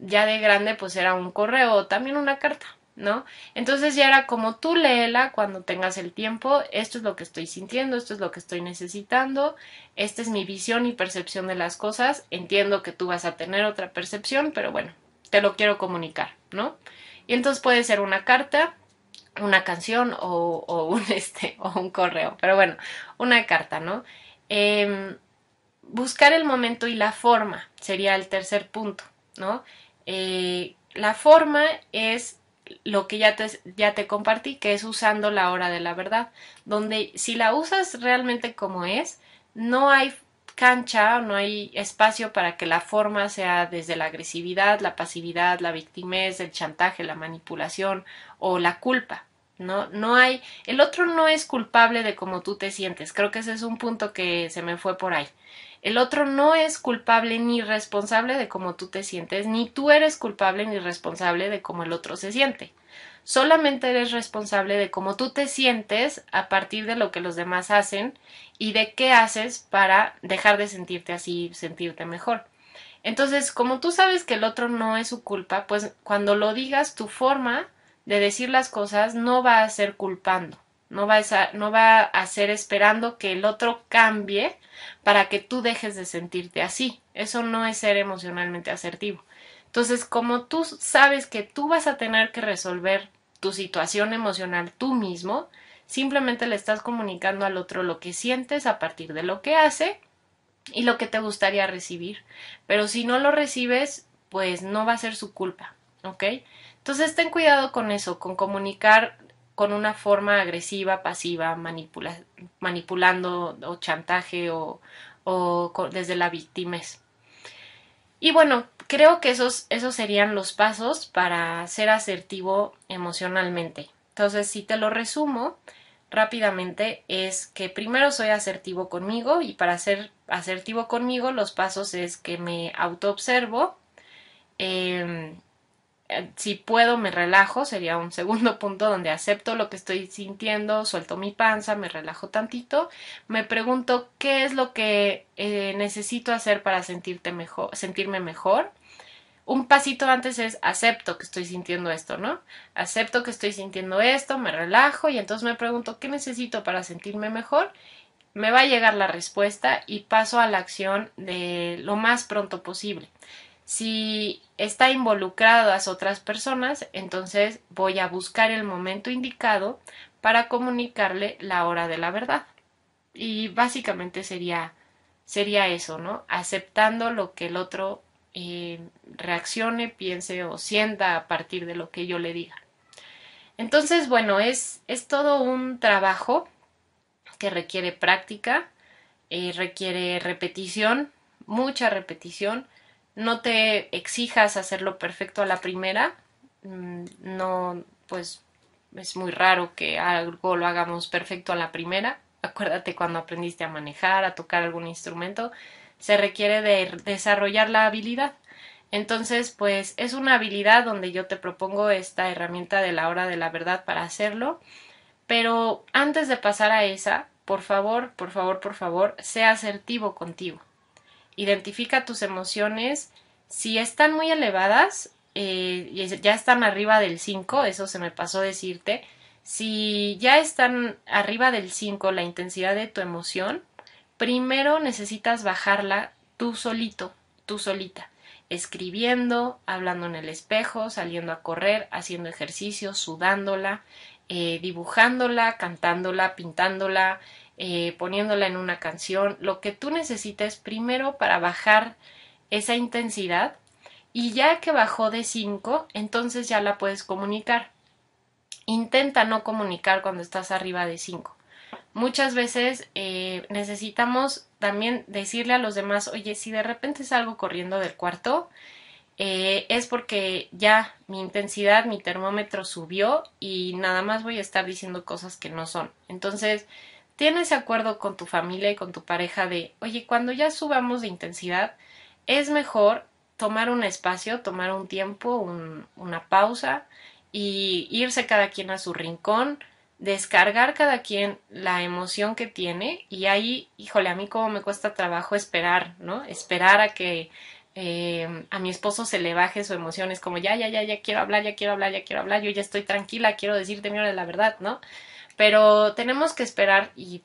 ya de grande pues era un correo o también una carta. ¿no? Entonces ya era como tú léela cuando tengas el tiempo, esto es lo que estoy sintiendo, esto es lo que estoy necesitando, esta es mi visión y percepción de las cosas, entiendo que tú vas a tener otra percepción, pero bueno, te lo quiero comunicar, ¿no? Y entonces puede ser una carta, una canción o, un, *laughs* este, o un correo, pero bueno, una carta, ¿no? Em, buscar el momento y la forma sería el tercer punto, ¿no? Eh, la forma es lo que ya te, ya te compartí, que es usando la hora de la verdad, donde si la usas realmente como es, no hay cancha, no hay espacio para que la forma sea desde la agresividad, la pasividad, la victimez, el chantaje, la manipulación o la culpa. No, no hay, el otro no es culpable de cómo tú te sientes. Creo que ese es un punto que se me fue por ahí. El otro no es culpable ni responsable de cómo tú te sientes, ni tú eres culpable ni responsable de cómo el otro se siente. Solamente eres responsable de cómo tú te sientes a partir de lo que los demás hacen y de qué haces para dejar de sentirte así, sentirte mejor. Entonces, como tú sabes que el otro no es su culpa, pues cuando lo digas, tu forma de decir las cosas no va a ser culpando, no va a, no va a ser esperando que el otro cambie para que tú dejes de sentirte así. Eso no es ser emocionalmente asertivo. Entonces, como tú sabes que tú vas a tener que resolver tu situación emocional tú mismo, simplemente le estás comunicando al otro lo que sientes a partir de lo que hace y lo que te gustaría recibir. Pero si no lo recibes, pues no va a ser su culpa, ¿ok? Entonces ten cuidado con eso, con comunicar con una forma agresiva, pasiva, manipulando o chantaje o, desde la víctimas. Y bueno, creo que esos, esos serían los pasos para ser asertivo emocionalmente. Entonces, si te lo resumo rápidamente, es que primero soy asertivo conmigo y para ser asertivo conmigo los pasos es que me autoobservo, eh, eh, si puedo me relajo, sería un *laughs* segundo punto donde acepto lo que estoy sintiendo, suelto mi panza, me relajo tantito, me pregunto qué es lo que eh, necesito hacer para sentirte mejor, sentirme mejor. Un pasito antes es acepto que estoy sintiendo esto, ¿no? Acepto que estoy sintiendo esto, me relajo y entonces me pregunto qué necesito para sentirme mejor. Me va a llegar la respuesta y paso a la acción de lo más pronto posible. Si está involucrado a otras personas, entonces voy a buscar el momento indicado para comunicarle la hora de la verdad. Y básicamente sería, sería eso, ¿no? Aceptando lo que el otro eh, reaccione, piense o sienta a partir de lo que yo le diga. Entonces, bueno, es, es todo un trabajo que requiere práctica, eh, requiere repetición, mucha repetición, no te exijas hacerlo perfecto a la primera. Mm, no, pues es muy raro que algo lo hagamos perfecto a la primera. Acuérdate cuando aprendiste a manejar, a tocar algún instrumento, se requiere de desarrollar la habilidad. Entonces, pues es una habilidad donde yo te propongo esta herramienta de la hora de la verdad para hacerlo. Pero antes de pasar a esa, por favor, por favor, por favor, sea asertivo contigo identifica tus emociones. Si están muy elevadas, eh, ya están arriba del 5, eso se me pasó decirte. Si ya están arriba del 5 la intensidad de tu emoción, primero necesitas bajarla tú solito, tú solita, escribiendo, hablando en el espejo, saliendo a correr, haciendo ejercicio, sudándola, eh, dibujándola, cantándola, pintándola, eh, poniéndola en una canción, lo que tú necesitas primero para bajar esa intensidad y ya que bajó de 5, entonces ya la puedes comunicar. Intenta no comunicar cuando estás arriba de 5. Muchas veces eh, necesitamos también decirle a los demás, oye, si de repente salgo corriendo del cuarto, eh, es porque ya mi intensidad, mi termómetro subió y nada más voy a estar diciendo cosas que no son. Entonces, tienes acuerdo con tu familia y con tu pareja de, oye, cuando ya subamos de intensidad, es mejor tomar un espacio, tomar un tiempo, una pausa y irse cada quien a su rincón, descargar cada quien la emoción que tiene y ahí, híjole, a mí como me cuesta trabajo esperar, ¿no? Esperar a que em, a mi esposo se le baje su emoción, es como ya, ya, ya, ya quiero hablar, ya quiero hablar, ya quiero hablar, yo ya estoy tranquila, quiero decirte mi hora de la verdad, ¿no? Pero tenemos que esperar y,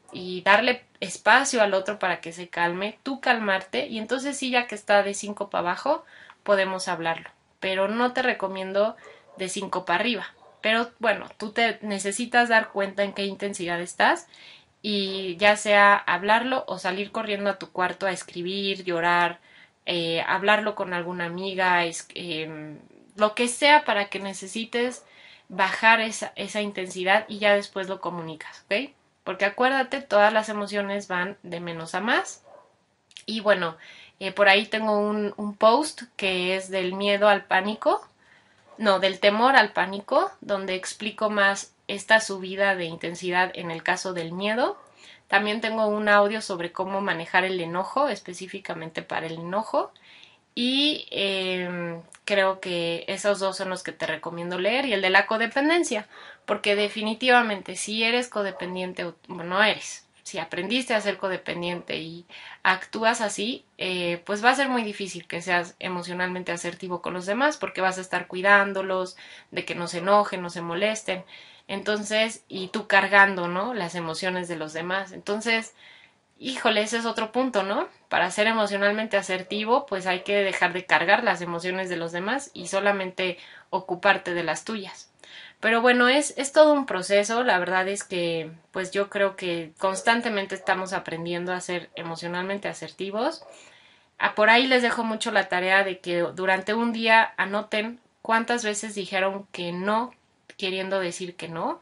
darle espacio al otro para que se calme, tú calmarte y entonces sí, ya que está de 5 para abajo, podemos hablarlo. Pero no te recomiendo de 5 para arriba. Pero bueno, tú te necesitas dar cuenta en qué intensidad estás y ya sea hablarlo o salir corriendo a tu cuarto a escribir, llorar, eh, hablarlo con alguna amiga, em, lo que sea para que necesites bajar esa, intensidad y ya después lo comunicas, ¿ok? Porque acuérdate, todas las emociones van de menos a más. Y bueno, eh, por ahí tengo un, un post que es del miedo al pánico, no, del temor al pánico, donde explico más esta subida de intensidad en el caso del miedo. También tengo un audio sobre cómo manejar el enojo, específicamente para el enojo. Y em, creo que esos dos son los que te recomiendo leer y el de la codependencia, porque definitivamente si eres codependiente o bueno, no eres, si aprendiste a ser codependiente y actúas así, eh, pues va a ser muy difícil que seas emocionalmente asertivo con los demás porque vas a estar cuidándolos de que no se enojen, no se molesten. Entonces, y tú cargando, ¿no? Las emociones de los demás. Entonces, híjole, ese es otro punto, ¿no? para ser emocionalmente asertivo, pues hay que dejar de cargar las emociones de los demás y solamente ocuparte de las tuyas. Pero bueno, es, todo un proceso, la verdad es que pues yo creo que constantemente estamos aprendiendo a ser emocionalmente asertivos. Ah, por ahí les dejo mucho la tarea de que durante un día anoten cuántas veces dijeron que no queriendo decir que no,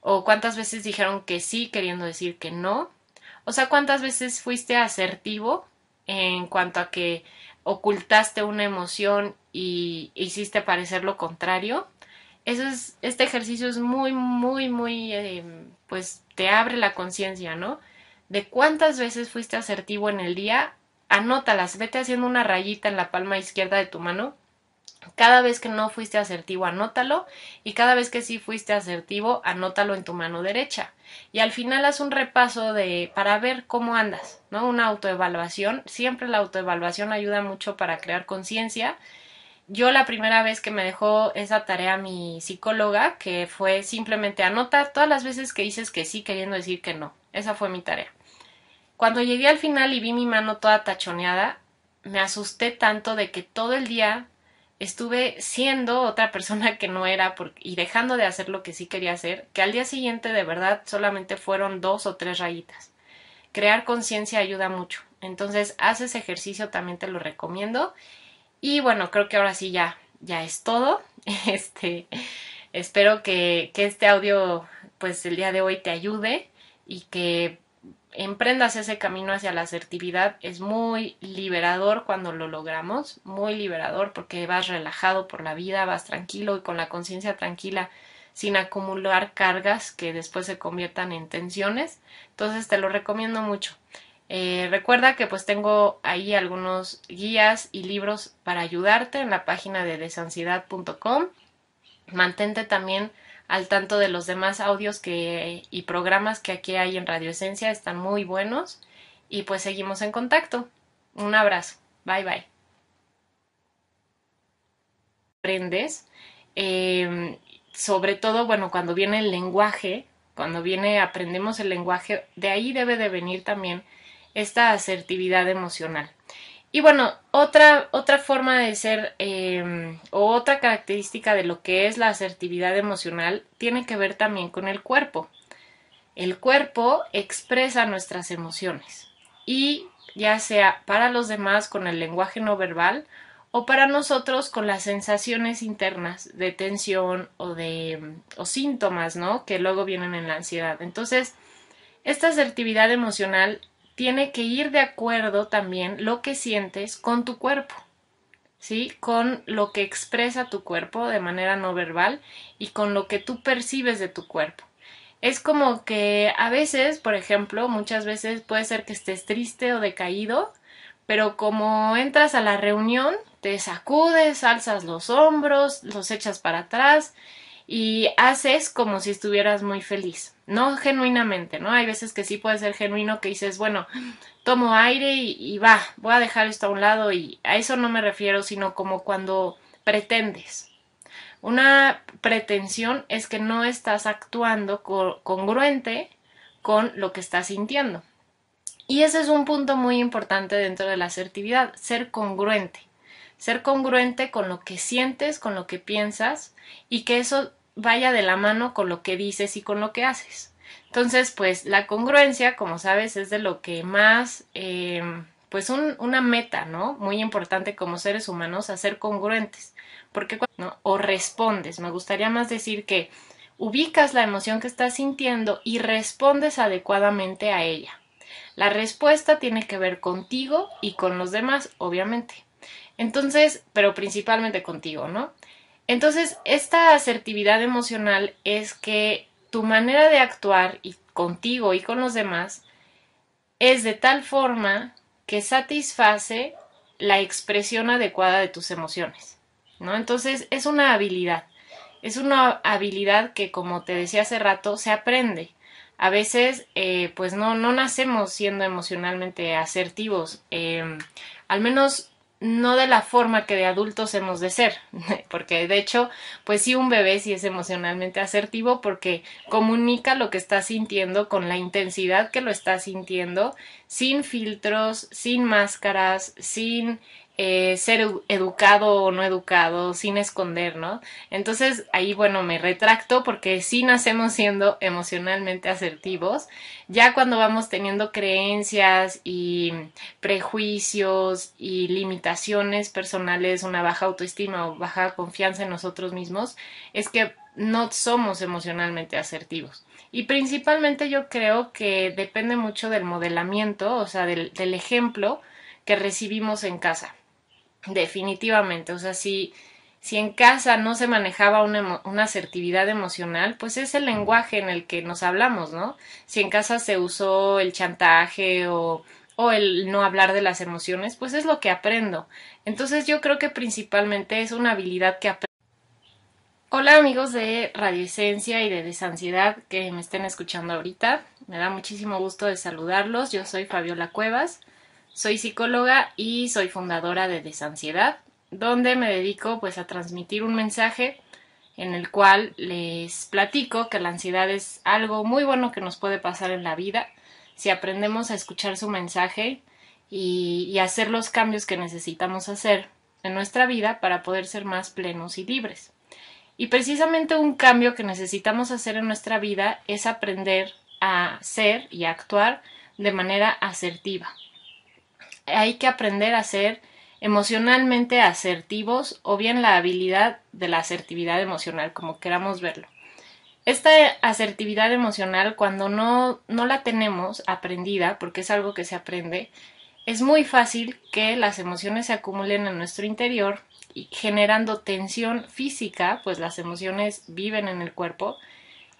o cuántas veces dijeron que sí queriendo decir que no, o sea, ¿cuántas veces fuiste asertivo en cuanto a que ocultaste una emoción y hiciste parecer lo contrario? Eso es, este ejercicio es muy, muy, muy, em, pues te abre la conciencia, ¿no? De cuántas veces fuiste asertivo en el día, anótalas, vete haciendo una rayita en la palma izquierda de tu mano cada vez que no fuiste asertivo, anótalo y cada vez que sí fuiste asertivo, anótalo en tu mano derecha y al final haz un repaso de para ver cómo andas, ¿no? Una autoevaluación, siempre la autoevaluación ayuda mucho para crear conciencia. Yo la primera vez que me dejó esa tarea mi psicóloga, que fue simplemente anotar todas las veces que dices que sí queriendo decir que no. Esa fue mi tarea. Cuando llegué al final y vi mi mano toda tachoneada, me asusté tanto de que todo el día estuve siendo otra persona que no era y dejando de hacer lo que sí quería hacer, que al día siguiente de verdad solamente fueron dos o tres rayitas. Crear conciencia ayuda mucho. Entonces, haz ese ejercicio, también te lo recomiendo. Y bueno, creo que ahora sí ya, ya es todo. *laughs* Este, espero que, que este audio, pues el día de hoy te ayude y que emprendas ese camino hacia la asertividad es muy liberador cuando lo logramos, muy liberador porque vas relajado por la vida, vas tranquilo y con la conciencia tranquila sin acumular cargas que después se conviertan en tensiones. Entonces te lo recomiendo mucho. Eh, recuerda que pues tengo ahí algunos guías y libros para ayudarte en la página de desansiedad.com. Mantente también al tanto de los demás audios y programas que aquí hay en Radio Esencia, están muy buenos y pues seguimos en contacto. Un abrazo, bye bye. Aprendes, em, sobre todo, bueno, cuando viene el lenguaje, cuando viene aprendemos el lenguaje, de ahí debe de venir también esta asertividad emocional. Y bueno, otra, otra forma de ser em, o otra característica de lo que es la asertividad emocional tiene que ver también con el cuerpo. El cuerpo expresa nuestras emociones y ya sea para los demás con el lenguaje no verbal o para nosotros con las sensaciones internas de tensión o de o síntomas, ¿no? que luego vienen en la ansiedad. Entonces, esta asertividad emocional tiene que ir de acuerdo también lo que sientes con tu cuerpo, ¿sí? Con lo que expresa tu cuerpo de manera no verbal y con lo que tú percibes de tu cuerpo. Es como que a veces, por ejemplo, muchas veces puede ser que estés triste o decaído, pero como entras a la reunión, te sacudes, alzas los hombros, los echas para atrás y haces como si estuvieras muy feliz no genuinamente, ¿no? Hay veces que sí puede ser genuino que dices, bueno, tomo aire y, va, voy a dejar esto a un lado y a eso no me refiero, sino como cuando pretendes. Una pretensión es que no estás actuando congruente con lo que estás sintiendo. Y ese es un punto muy importante dentro de la asertividad, ser congruente. Ser congruente con lo que sientes, con lo que piensas y que eso vaya de la mano con lo que dices y con lo que haces. Entonces, pues la congruencia, como sabes, es de lo que más, eh, pues una meta, ¿no? Muy importante como seres humanos, hacer congruentes. Porque, ¿no? O respondes. Me gustaría más decir que ubicas la emoción que estás sintiendo y respondes adecuadamente a ella. La respuesta tiene que ver contigo y con los demás, obviamente. Entonces, pero principalmente contigo, ¿no? Entonces, esta asertividad emocional es que tu manera de actuar y contigo y con los demás es de tal forma que satisface la expresión adecuada de tus emociones, ¿no? Entonces, es una habilidad. Es una habilidad que, como te decía hace rato, se aprende. A veces, eh, pues no, no nacemos siendo emocionalmente asertivos. Em, al menos no de la forma que de adultos hemos de ser, *laughs* porque de hecho, pues sí, un bebé sí es emocionalmente asertivo porque comunica lo que está sintiendo con la intensidad que lo está sintiendo, sin filtros, sin máscaras, sin eh, ser educado o no educado, sin esconder, Entonces ahí, bueno, me retracto porque si nacemos siendo emocionalmente asertivos, ya cuando vamos teniendo creencias y prejuicios y limitaciones personales, una baja autoestima o baja confianza en nosotros mismos, es que no somos emocionalmente asertivos. Y principalmente yo creo que depende mucho del modelamiento, o sea, del ejemplo que recibimos en casa. Definitivamente, o sea, si, si en casa no se manejaba una, una, asertividad emocional, pues es el lenguaje en el que nos hablamos, ¿no? Si en casa se usó el chantaje o, el no hablar de las emociones, pues es lo que aprendo. Entonces yo creo que principalmente es una habilidad que aprendo. Hola amigos de Radioesencia y de Desansiedad que me estén escuchando ahorita. Me da muchísimo gusto de saludarlos. Yo soy Fabiola Cuevas. Soy psicóloga y soy fundadora de Desansiedad, donde me dedico pues a transmitir un mensaje en el cual les platico que la ansiedad es algo muy bueno que nos puede pasar en la vida si aprendemos a escuchar su mensaje y, hacer los cambios que necesitamos hacer en nuestra vida para poder ser más plenos y libres. Y precisamente un cambio que necesitamos hacer en nuestra vida es aprender a ser y actuar de manera asertiva hay que aprender a ser emocionalmente asertivos o bien la habilidad de la asertividad emocional, como queramos verlo. Esta asertividad emocional, cuando no, la tenemos aprendida, porque es algo que se aprende, es muy fácil que las emociones se acumulen en nuestro interior y generando tensión física, pues las emociones viven en el cuerpo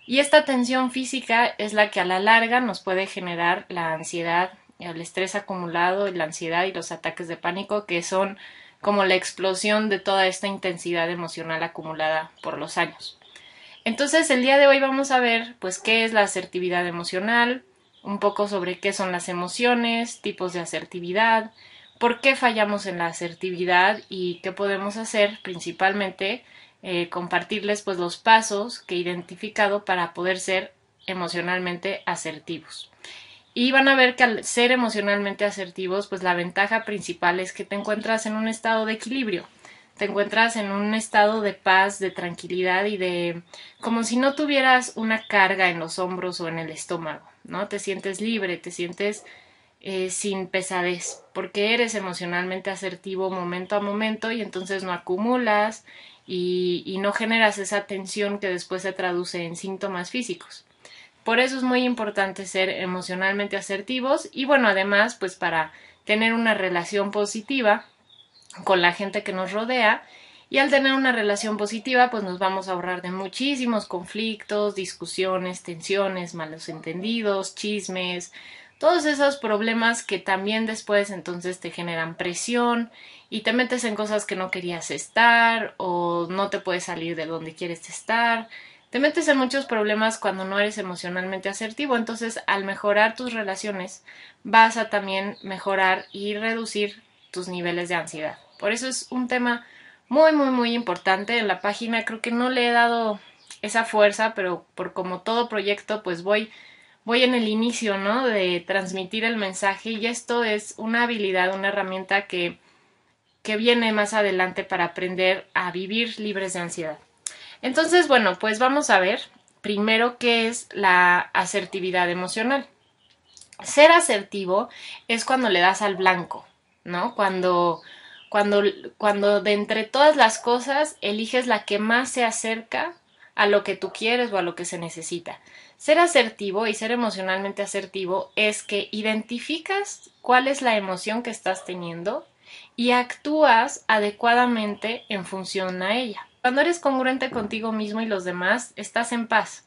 y esta tensión física es la que a la larga nos puede generar la ansiedad, el estrés acumulado, y la ansiedad y los ataques de pánico, que son como la explosión de toda esta intensidad emocional acumulada por los años. Entonces, el día de hoy vamos a ver, pues, qué es la asertividad emocional, un poco sobre qué son las emociones, tipos de asertividad, por qué fallamos en la asertividad y qué podemos hacer, principalmente eh, compartirles, pues, los pasos que he identificado para poder ser emocionalmente asertivos. Y van a ver que al ser emocionalmente asertivos, pues la ventaja principal es que te encuentras en un estado de equilibrio, te encuentras en un estado de paz, de tranquilidad y de como si no tuvieras una carga en los hombros o en el estómago, ¿no? Te sientes libre, te sientes eh, sin pesadez, porque eres emocionalmente asertivo momento a momento y entonces no acumulas y no generas esa tensión que después se traduce en síntomas físicos. Por eso es muy importante ser emocionalmente asertivos y bueno, además, pues para tener una relación positiva con la gente que nos rodea y al tener una relación positiva, pues nos vamos a ahorrar de muchísimos conflictos, discusiones, tensiones, malos entendidos, chismes, todos esos problemas que también después entonces te generan presión y te metes en cosas que no querías estar o no te puedes salir de donde quieres estar te metes en muchos problemas cuando no eres emocionalmente asertivo, entonces al mejorar tus relaciones vas a también mejorar y reducir tus niveles de ansiedad. Por eso es un tema muy, muy, muy importante en la página. Creo que no le he dado esa fuerza, pero por como todo proyecto, pues voy, voy en el inicio, ¿no? De transmitir el mensaje y esto es una habilidad, una herramienta que, que viene más adelante para aprender a vivir libres de ansiedad. Entonces, bueno, pues vamos a ver primero qué es la asertividad emocional. Ser asertivo es cuando le das al blanco, ¿no? Cuando, cuando, cuando de entre todas las cosas eliges la que más se acerca a lo que tú quieres o a lo que se necesita. Ser asertivo y ser emocionalmente asertivo es que identificas cuál es la emoción que estás teniendo y actúas adecuadamente en función a ella. Cuando eres congruente contigo mismo y los demás, estás en paz.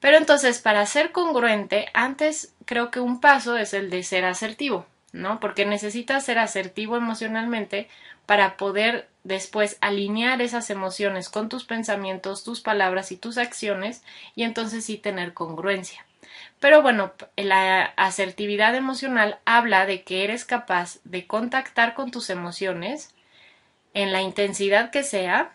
Pero entonces, para ser congruente, antes creo que un paso es el de ser asertivo, ¿no? Porque necesitas ser asertivo emocionalmente para poder después alinear esas emociones con tus pensamientos, tus palabras y tus acciones y entonces sí tener congruencia. Pero bueno, la asertividad emocional habla de que eres capaz de contactar con tus emociones en la intensidad que sea,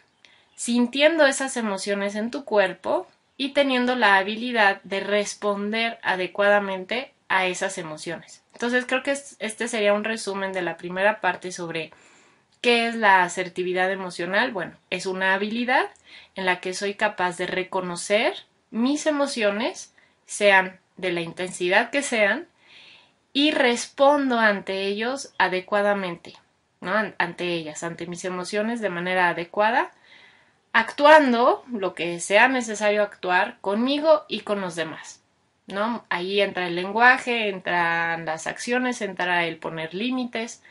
sintiendo esas emociones en tu cuerpo y teniendo la habilidad de responder adecuadamente a esas emociones. Entonces creo que este sería un resumen de la primera parte sobre qué es la asertividad emocional. Bueno, es una habilidad en la que soy capaz de reconocer mis emociones, sean de la intensidad que sean, y respondo ante ellos adecuadamente, ¿no? Ante ellas, ante mis emociones de manera adecuada actuando lo que sea necesario actuar conmigo y con los demás. ¿No? Ahí entra el lenguaje, entran las acciones, entra el poner límites.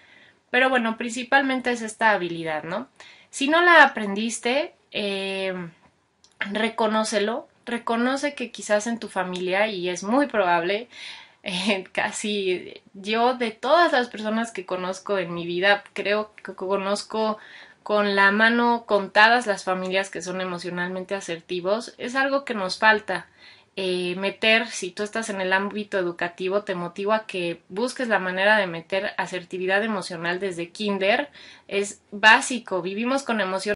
Pero bueno, principalmente es esta habilidad, ¿no? Si no la aprendiste, eh, reconócelo, reconoce que quizás en tu familia, y es muy probable, *laughs* eh, casi yo de todas las personas que conozco en mi vida, creo que conozco con la mano contadas las familias que son emocionalmente asertivos, es algo que nos falta. Eh, meter, si tú estás en el ámbito educativo, te motiva a que busques la manera de meter asertividad emocional desde kinder. Es básico, vivimos con emociones